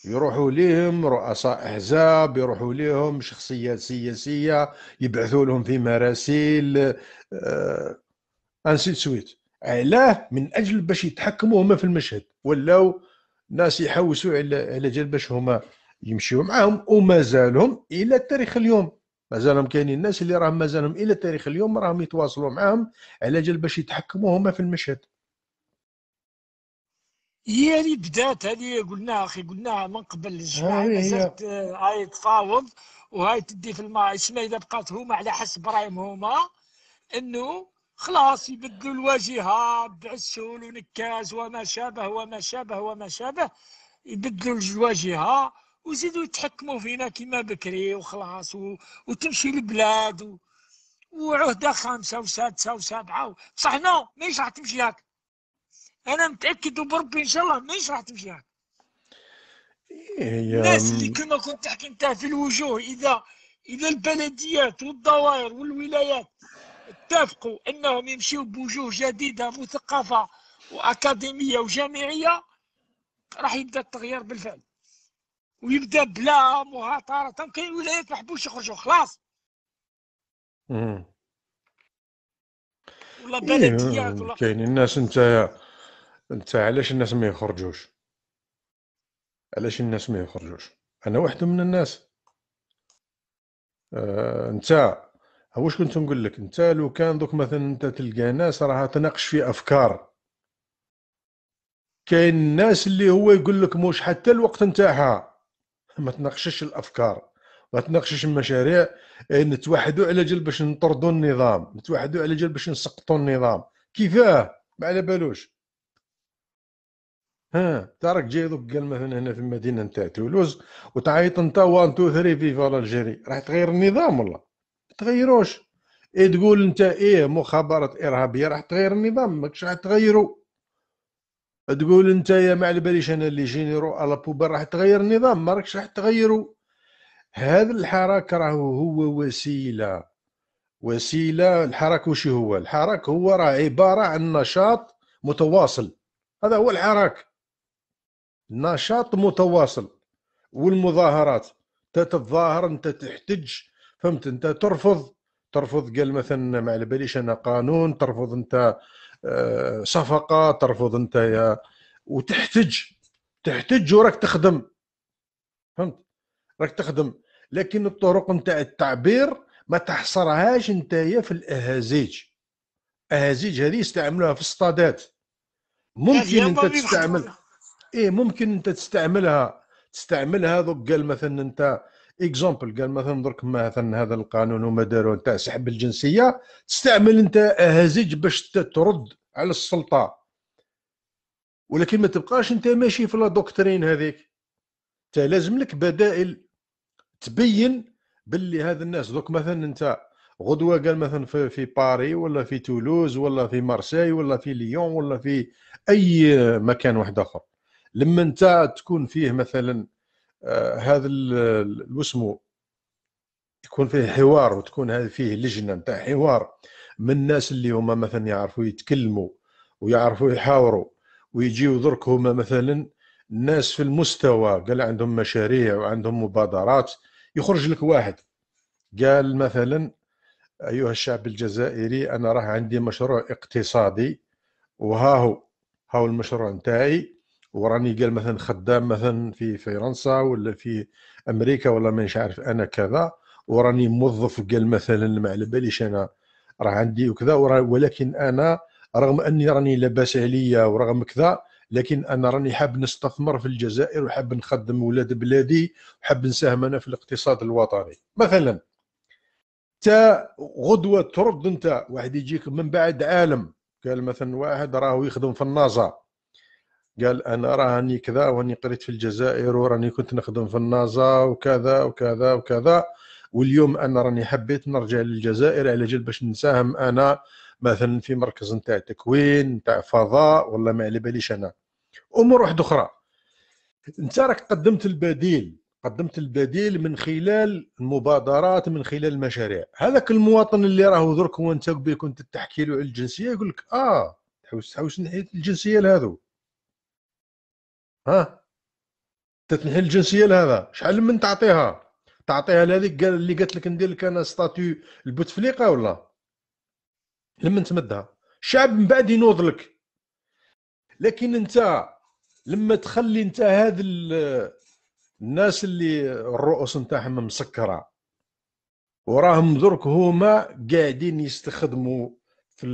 يروحوا لهم رؤساء احزاب يروحوا لهم شخصيات سياسيه يبعثوا لهم في مراسيل آه انسي سويت علاه من اجل باش يتحكموا هما في المشهد ولاو ناس يحوسوا على على جال باش هما يمشيو معاهم ومازالهم الى تاريخ اليوم مازالهم كاينين الناس اللي راهم مازالهم الى تاريخ اليوم راهم يتواصلوا معاهم على جال باش يتحكموا هما في المشهد هي اللي بدات هذه قلناها اخي قلناها من قبل الجماعه آه، هاي تفاوض وهاي تدي في الماء اسمها اذا بقات هما على حسب رايهم هما انه خلاص يبدلوا الواجهه بعسول ونكاز وما شابه وما شابه وما شابه يبدلوا الواجهه ويزيدوا يتحكموا فينا كما بكري وخلاص و... وتمشي البلاد و... وعهده خامسه وسادسه وسابعه و... صح نو ماهيش راح تمشي هكا انا متاكد وبربي ان شاء الله مش راح تمشي هكا إيه، الناس اللي كما كنت تحكي انت في الوجوه اذا اذا البلديات والدوائر والولايات اتفقوا انهم يمشيوا بوجوه جديده مثقفه واكاديميه وجامعيه راح يبدا التغيير بالفعل ويبدا بلا مهاتره كاين ولايات ما يخرجوا خلاص والله بلديات والله كاين الناس نتايا انت علاش الناس ما يخرجوش علاش الناس ما يخرجوش انا واحد من الناس آه انت واش كنت نقول لك انت لو كان دوك مثلا انت تلقى ناس راها تناقش في افكار كاين الناس اللي هو يقول لك موش حتى الوقت نتاعها ما تناقشش الافكار ما تناقشش المشاريع إيه، نتوحدوا على جل باش نطردوا النظام نتوحدوا على جل باش نسقطوا النظام كيفاه ما على بالوش ها تارك جاي دوك قال مثلا هنا في المدينه نتاع تولوز وتعيط انت 1 2 3 فيفا الجيري راح تغير النظام والله ما تغيروش اي تقول انت ايه مخابرات ارهابيه راح تغير النظام ماكش راح تغيرو تقول انت يا ما على باليش انا اللي جينيرو على بوبر راح تغير النظام ما راكش راح تغيرو هذا الحراك راه هو وسيله وسيله الحراك وش هو الحراك هو راه عباره عن نشاط متواصل هذا هو الحراك نشاط متواصل والمظاهرات انت تتظاهر انت تحتج فهمت انت ترفض ترفض قال مثلا ما على باليش انا قانون ترفض انت آه، صفقه ترفض انت يا وتحتج تحتج وراك تخدم فهمت راك تخدم لكن الطرق نتاع التعبير ما تحصرهاش انت في الاهازيج اهازيج هذه يستعملوها في الصطادات ممكن يعني انت تستعمل ايه ممكن انت تستعملها تستعملها دوك قال مثلا انت اكزومبل قال مثلا درك مثلا هذا القانون وما داروا نتاع سحب الجنسيه تستعمل انت هزيج باش ترد على السلطه ولكن ما تبقاش انت ماشي في لا دوكترين هذيك انت لازم لك بدائل تبين باللي هذا الناس دوك مثلا انت غدوه قال مثلا في, في باري ولا في تولوز ولا في مارسي ولا في ليون ولا في اي مكان واحد اخر لما انت تكون فيه مثلا آه، هذا الوسمو يكون فيه حوار وتكون فيه لجنه نتاع حوار من الناس اللي هما مثلا يعرفوا يتكلموا ويعرفوا يحاوروا ويجيو درك هما مثلا الناس في المستوى قال عندهم مشاريع وعندهم مبادرات يخرج لك واحد قال مثلا ايها الشعب الجزائري انا راه عندي مشروع اقتصادي وها هو ها هو المشروع نتاعي وراني قال مثلا خدام مثلا في فرنسا ولا في امريكا ولا مانيش عارف انا كذا وراني موظف قال مثلا ما على باليش انا راه عندي وكذا ولكن انا رغم اني راني لاباس عليا ورغم كذا لكن انا راني حاب نستثمر في الجزائر وحاب نخدم ولاد بلادي وحاب نساهم انا في الاقتصاد الوطني مثلا تا غدوه ترد انت واحد يجيك من بعد عالم قال مثلا واحد راهو يخدم في النازا قال انا راني كذا واني قريت في الجزائر وراني كنت نخدم في النازا وكذا وكذا وكذا واليوم انا راني حبيت نرجع للجزائر على جال باش نساهم انا مثلا في مركز نتاع تكوين نتاع فضاء والله ما على باليش انا امور واحده اخرى انت راك قدمت البديل قدمت البديل من خلال المبادرات من خلال المشاريع هذاك المواطن اللي راهو درك وانت كنت تحكي له على الجنسيه يقول لك اه تحوس تحوس ناحيه الجنسيه لهذو ها تتنحي الجنسيه لهذا شحال من تعطيها تعطيها لهذيك قال اللي قالت لك ندير لك انا ستاتيو البوتفليقه ولا لما تمدها الشعب من بعد ينوض لك لكن انت لما تخلي انت هذا الناس اللي الرؤوس نتاعهم مسكره وراهم درك هما قاعدين يستخدموا في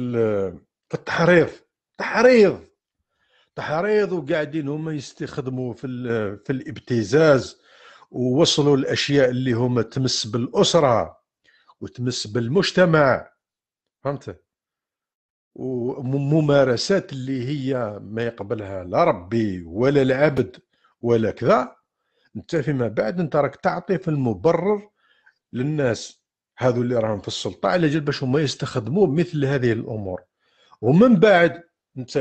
في التحريض تحريض تحريض وقاعدين هما يستخدموا في في الابتزاز ووصلوا الاشياء اللي هما تمس بالاسره وتمس بالمجتمع فهمت وممارسات اللي هي ما يقبلها لا ربي ولا العبد ولا كذا انت فيما بعد انت راك تعطي في المبرر للناس هذو اللي راهم في السلطه على جال باش هما يستخدموا مثل هذه الامور ومن بعد انت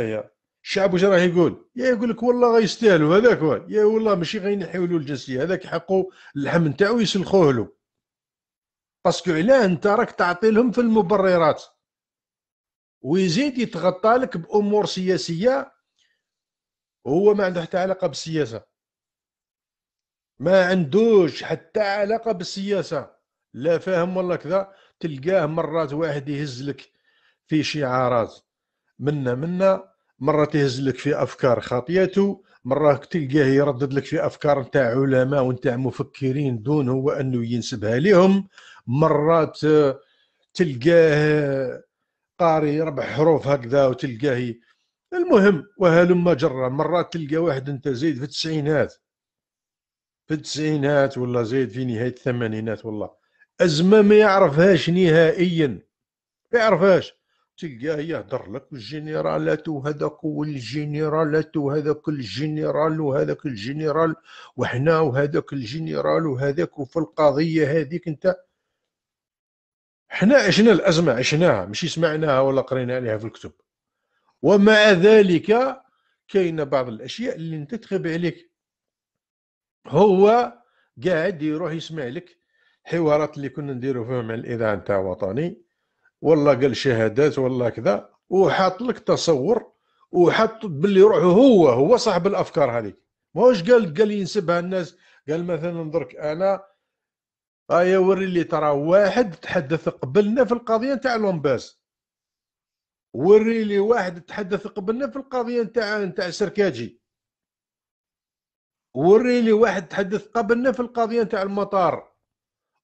الشعب واش راه يقول يا يقول لك والله غيستاهلوا هذاك يا والله ماشي غينحيوا له الجنسيه هذاك حقه اللحم نتاعو يسلخوه له باسكو علاه انت راك تعطي لهم في المبررات ويزيد يتغطى لك بامور سياسيه هو ما عنده حتى علاقه بالسياسه ما عندوش حتى علاقه بالسياسه لا فاهم والله كذا تلقاه مرات واحد يهز لك في شعارات منا منا مره تهز لك في افكار خاطيته مره تلقاه يردد لك في افكار نتاع علماء ونتاع مفكرين دون هو انه ينسبها لهم مرات آه، تلقاه آه، قاري ربع حروف هكذا وتلقاه المهم وهلما جرى مرات تلقى واحد انت زيد في التسعينات في التسعينات ولا زيد في نهاية الثمانينات والله أزمة ما يعرفهاش نهائيا ما يعرفهاش تلقاه يهضر لك الجنرالات وهذاك والجنرالات وهذاك الجنرال وهذاك الجنرال وحنا وهذاك الجنرال وهذاك وفي القضيه هذيك انت حنا عشنا الازمه عشناها ماشي سمعناها ولا قرينا عليها في الكتب ومع ذلك كاين بعض الاشياء اللي انت تخب عليك هو قاعد يروح يسمع لك حوارات اللي كنا نديرو فيهم على الاذاعه نتاع وطني والله قال شهادات والله كذا وحاط لك تصور وحط باللي روحه هو هو صاحب الافكار هذيك ماهوش قال قال ينسبها الناس قال مثلا درك انا ايا آه، وري لي ترى واحد تحدث قبلنا في القضيه نتاع لومباس وري لي واحد تحدث قبلنا في القضيه نتاع نتاع سركاجي وري لي واحد تحدث قبلنا في القضيه نتاع المطار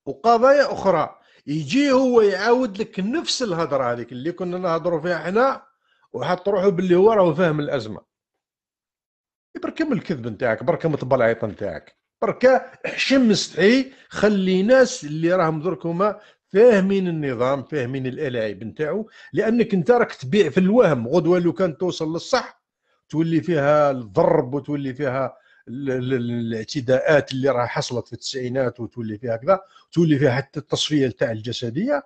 وقضايا اخرى يجي هو يعاود لك نفس الهضره هذيك اللي كنا نهضروا فيها حنا وحط روحه باللي هو راهو فاهم الازمه برك من الكذب نتاعك برك من البلعيط نتاعك برك احشم مستحي خلي ناس اللي راهم درك هما فاهمين النظام فاهمين الالاعيب نتاعو لانك انت راك تبيع في الوهم غدوه لو كان توصل للصح تولي فيها الضرب وتولي فيها الاعتداءات اللي راه حصلت في التسعينات وتولي فيها كذا تولي فيها حتى التصفيه تاع الجسديه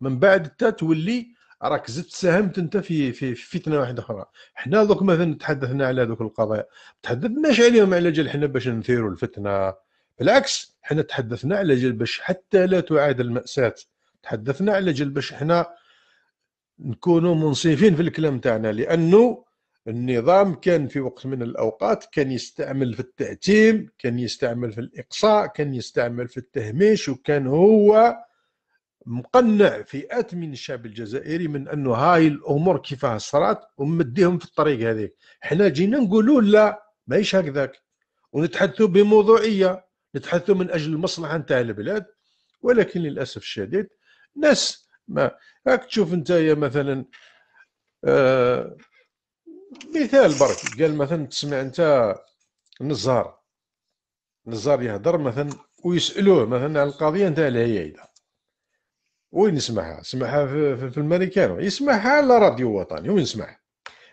من بعد حتى تولي راك زدت ساهمت انت في في فتنه واحده اخرى حنا دوك مثلا تحدثنا على دوك القضايا تحدثناش عليهم على جال حنا باش نثيروا الفتنه بالعكس حنا تحدثنا على جال باش حتى لا تعاد الماساه تحدثنا على جال باش حنا نكونوا منصفين في الكلام تاعنا لانه النظام كان في وقت من الأوقات كان يستعمل في التعتيم كان يستعمل في الإقصاء كان يستعمل في التهميش وكان هو مقنع فئات من الشعب الجزائري من أنه هاي الأمور كيفاه صرات ومديهم في الطريق هذيك حنا جينا نقولوا لا ماهيش هكذاك ونتحدثوا بموضوعية نتحدثوا من أجل المصلحة نتاع البلاد ولكن للأسف الشديد ناس ما راك تشوف انت مثلا آه مثال برك قال مثلا تسمع انت نزار نزار يهضر مثلا ويسالوه مثلا على القضيه نتاع العيايده وين نسمعها؟ يسمعها في, في يسمعها على راديو وطني وين نسمعها؟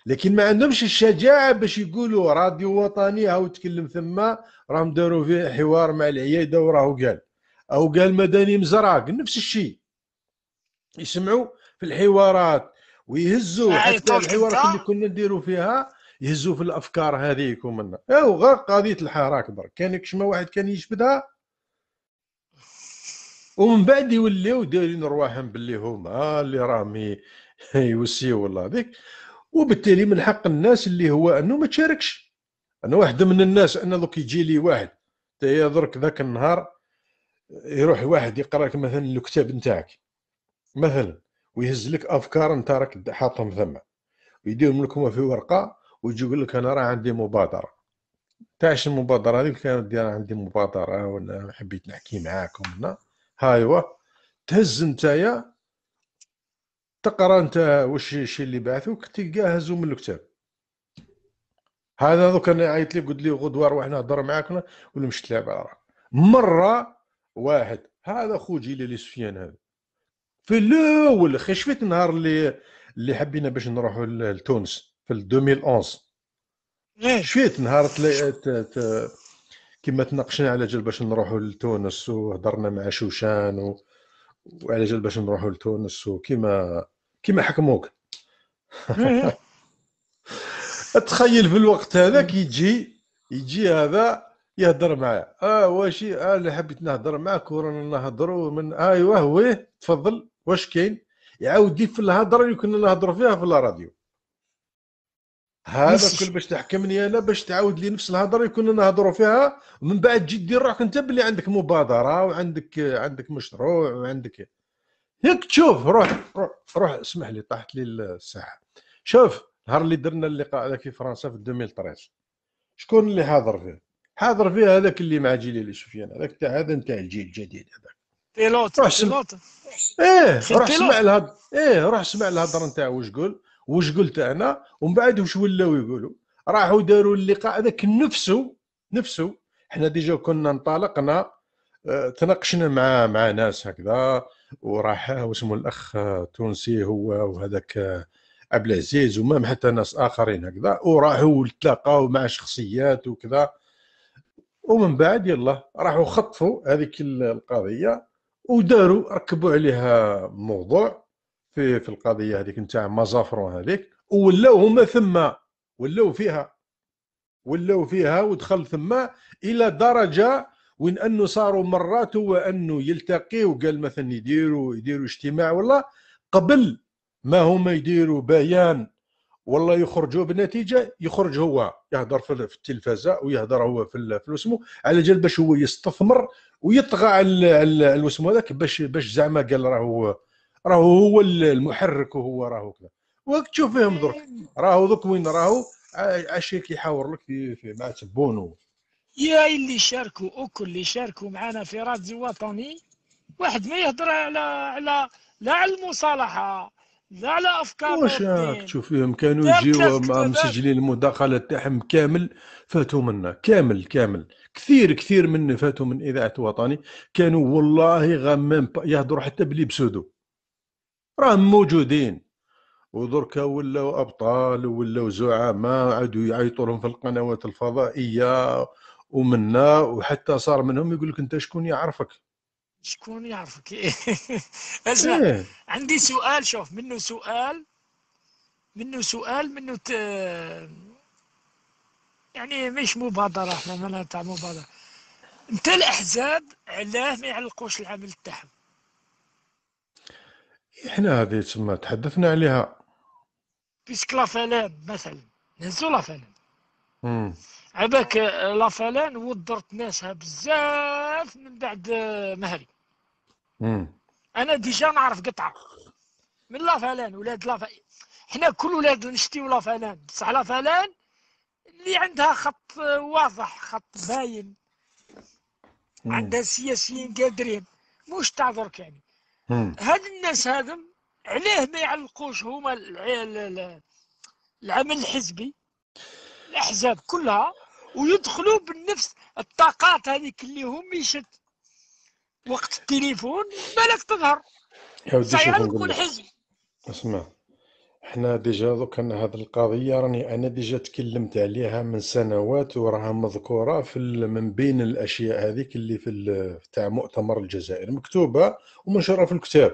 لكن ما عندهمش الشجاعه باش يقولوا راديو وطني هاو تكلم ثما راهم داروا فيه حوار مع العياده وراهو قال او قال مدني مزراق نفس الشيء يسمعوا في الحوارات ويهزوا آه، حتى الحوارات اللي كنا نديروا فيها يهزوا في الافكار هذيك ومنا او غير قضيه الحراك برك كان كشما واحد كان يجبدها ومن بعد يوليو دايرين رواحهم باللي هما اللي راهم يوسيو ولا هذيك وبالتالي من حق الناس اللي هو انه ما تشاركش انا واحد من الناس انا دوك يجي لي واحد تاهي درك ذاك النهار يروح واحد يقرا لك مثلا الكتاب نتاعك مثلا ويهز لك افكار انت راك حاطهم ثما ويديهم لكم في ورقه ويجي يقول لك انا راه عندي مبادره تاعش المبادره هذيك كانت ديال عندي مبادره وانا حبيت نحكي معاكم هنا هايوا تهز نتايا تقرا انت واش الشيء اللي بعثوك تلقاه هزو من الكتاب هذا دوك انا عيط لي قلت لي غدوه روح نهضر معاك ولا مش تلعب مره واحد هذا خوجي لي سفيان هذا في الاول خشفت النهار اللي اللي حبينا باش نروحوا لتونس في 2011 إيه. شفت نهار تلاقيت كما تناقشنا على جال باش نروحوا لتونس وهضرنا مع شوشان و... وعلى جال باش نروحوا لتونس وكما كما حكموك إيه. تخيل في الوقت هذاك يجي يجي هذا يهضر معاه اه واشي انا آه حبيت نهضر معاك ورانا نهضروا من آه، ايوه آه ويه تفضل واش كاين يعاود يدير في الهضره اللي كنا نهضروا فيها في الراديو هذا كل باش تحكمني انا باش تعاود لي نفس الهضره اللي كنا نهضروا فيها من بعد تجي دير روحك انت باللي عندك مبادره وعندك عندك مشروع وعندك ياك تشوف روح روح روح اسمح لي طاحت لي الساحه شوف نهار اللي درنا اللقاء هذاك في فرنسا في 2013 شكون اللي حاضر فيه حاضر فيه هذاك اللي مع جيلي اللي سفيان هذاك تاع هذا نتاع الجيل الجديد هذاك بيلوت روح إيه، سمع ايه روح سمع الهد... ايه روح سمع الهضره نتاع واش قول واش قلت انا ومن بعد واش ولاو يقولوا راحوا داروا اللقاء هذاك نفسه نفسه احنا ديجا كنا انطلقنا آه، تناقشنا مع مع ناس هكذا وراح واسمه الاخ آه، تونسي هو وهذاك آه، عبد العزيز ومام حتى ناس اخرين هكذا وراحوا تلاقاو مع شخصيات وكذا ومن بعد يلا راحوا خطفوا هذيك القضيه وداروا ركبوا عليها موضوع في في القضيه هذيك نتاع مازافرون هذيك ولاو هما ثم ولاو فيها ولاو فيها ودخل ثم الى درجه وين انه صاروا مرات هو انه يلتقي وقال مثلا يديروا يديروا اجتماع ولا قبل ما هما يديروا بيان والله يخرجوا بنتيجه يخرج هو يهضر في التلفزه ويهضر هو في الفلوس على جال باش هو يستثمر ويطغى على الوسم هذاك باش باش زعما قال راهو راهو هو المحرك وهو راهو كذا وتشوف فيهم درك راهو دوك وين راهو عشيك يحاور لك في, في مع تبونو يا اللي شاركوا وكل اللي شاركوا معنا في راديو وطني واحد ما يهضر على على لا على المصالحه لا على افكار واش راك تشوف فيهم كانوا يجيو مسجلين المداخله تاعهم كامل فاتوا منا كامل كامل كثير كثير من فاتوا من اذاعه وطني كانوا والله غمام يهضروا حتى بلي بسودو راهم موجودين ودركا ولاو ابطال ولاو زعماء عادوا يعيطوا لهم في القنوات الفضائيه ومنا وحتى صار منهم يقول لك انت شكون يعرفك شكون يعرفك اسمع إيه؟ عندي سؤال شوف منه سؤال منه سؤال منه يعني مش مبادرة احنا ما تاع مبادرة انت الأحزاب علاه ما يعلقوش العمل تاعهم احنا هذه تسمى تحدثنا عليها بيسك لافالان مثلا نهزو لافالان عباك لافالان ودرت ناسها بزاف من بعد مهري مم. انا ديجا نعرف قطعه من لافالان ولاد لافالان احنا كل ولاد نشتيو لافالان بصح لافالان اللي عندها خط واضح خط باين عندها سياسيين قادرين مش تاع درك يعني هاد الناس هادم عليه ما يعلقوش هما العمل الحزبي الاحزاب كلها ويدخلوا بنفس الطاقات هذيك اللي هم يشد وقت التليفون بالك تظهر يا الحزب حزب اسمع حنا ديجا دوك انا هاد القضيه راني انا ديجا تكلمت عليها من سنوات وراها مذكوره في من بين الاشياء هذيك اللي في تاع مؤتمر الجزائر مكتوبه ومنشوره في الكتاب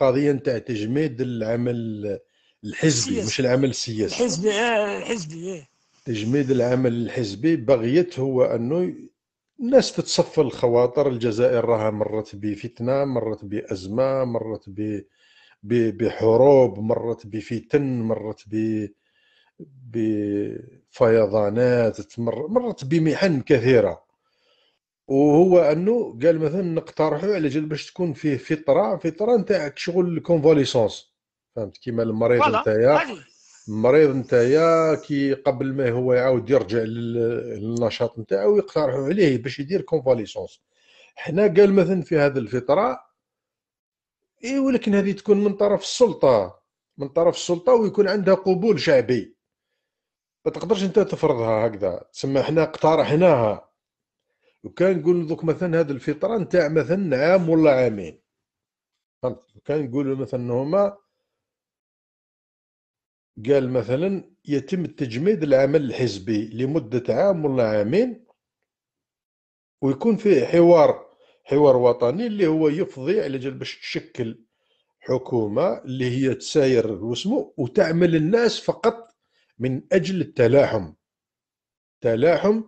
قضيه نتاع تجميد العمل الحزبي السياسي. مش العمل السياسي الحزبي اه الحزبي ايه تجميد العمل الحزبي بغيت هو انه الناس تتصفى الخواطر الجزائر راها مرت بفتنه مرت بازمه مرت ب بحروب مرت بفتن مرت ب بفيضانات مرت بمحن كثيره وهو انه قال مثلا نقترحوا على جال باش تكون فيه فطره فطره نتاع شغل الكونفاليسونس فهمت كيما المريض نتايا المريض نتايا كي قبل ما هو يعاود يرجع للنشاط نتاعو يقترحوا عليه باش يدير كونفاليسونس حنا قال مثلا في هذه الفطره اي ولكن هذه تكون من طرف السلطه من طرف السلطه ويكون عندها قبول شعبي ما تقدرش انت تفرضها هكذا تسمى حنا اقترحناها وكان نقول دوك مثلا هذا الفطره نتاع مثلا عام ولا عامين فهمت كان نقول مثلا هما قال مثلا يتم تجميد العمل الحزبي لمده عام ولا عامين ويكون فيه حوار حوار وطني اللي هو يفضي على جال باش تشكل حكومه اللي هي تساير واسمه وتعمل الناس فقط من اجل التلاحم تلاحم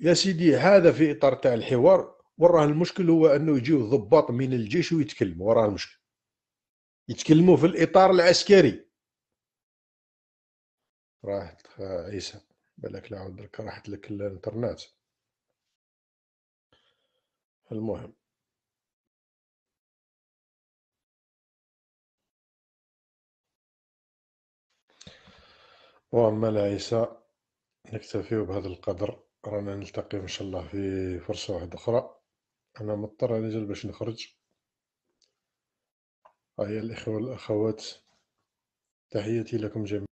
يا سيدي هذا في اطار تاع الحوار وراه المشكل هو انه يجيو ضباط من الجيش ويتكلموا وراه المشكل يتكلموا في الاطار العسكري راحت عيسى بالك لا عاود راحت لك الانترنت المهم وعمال عيسى نكتفي بهذا القدر رانا نلتقي ان شاء الله في فرصة واحدة اخرى انا مضطر جل باش نخرج هيا الاخوة والاخوات تحياتي لكم جميعا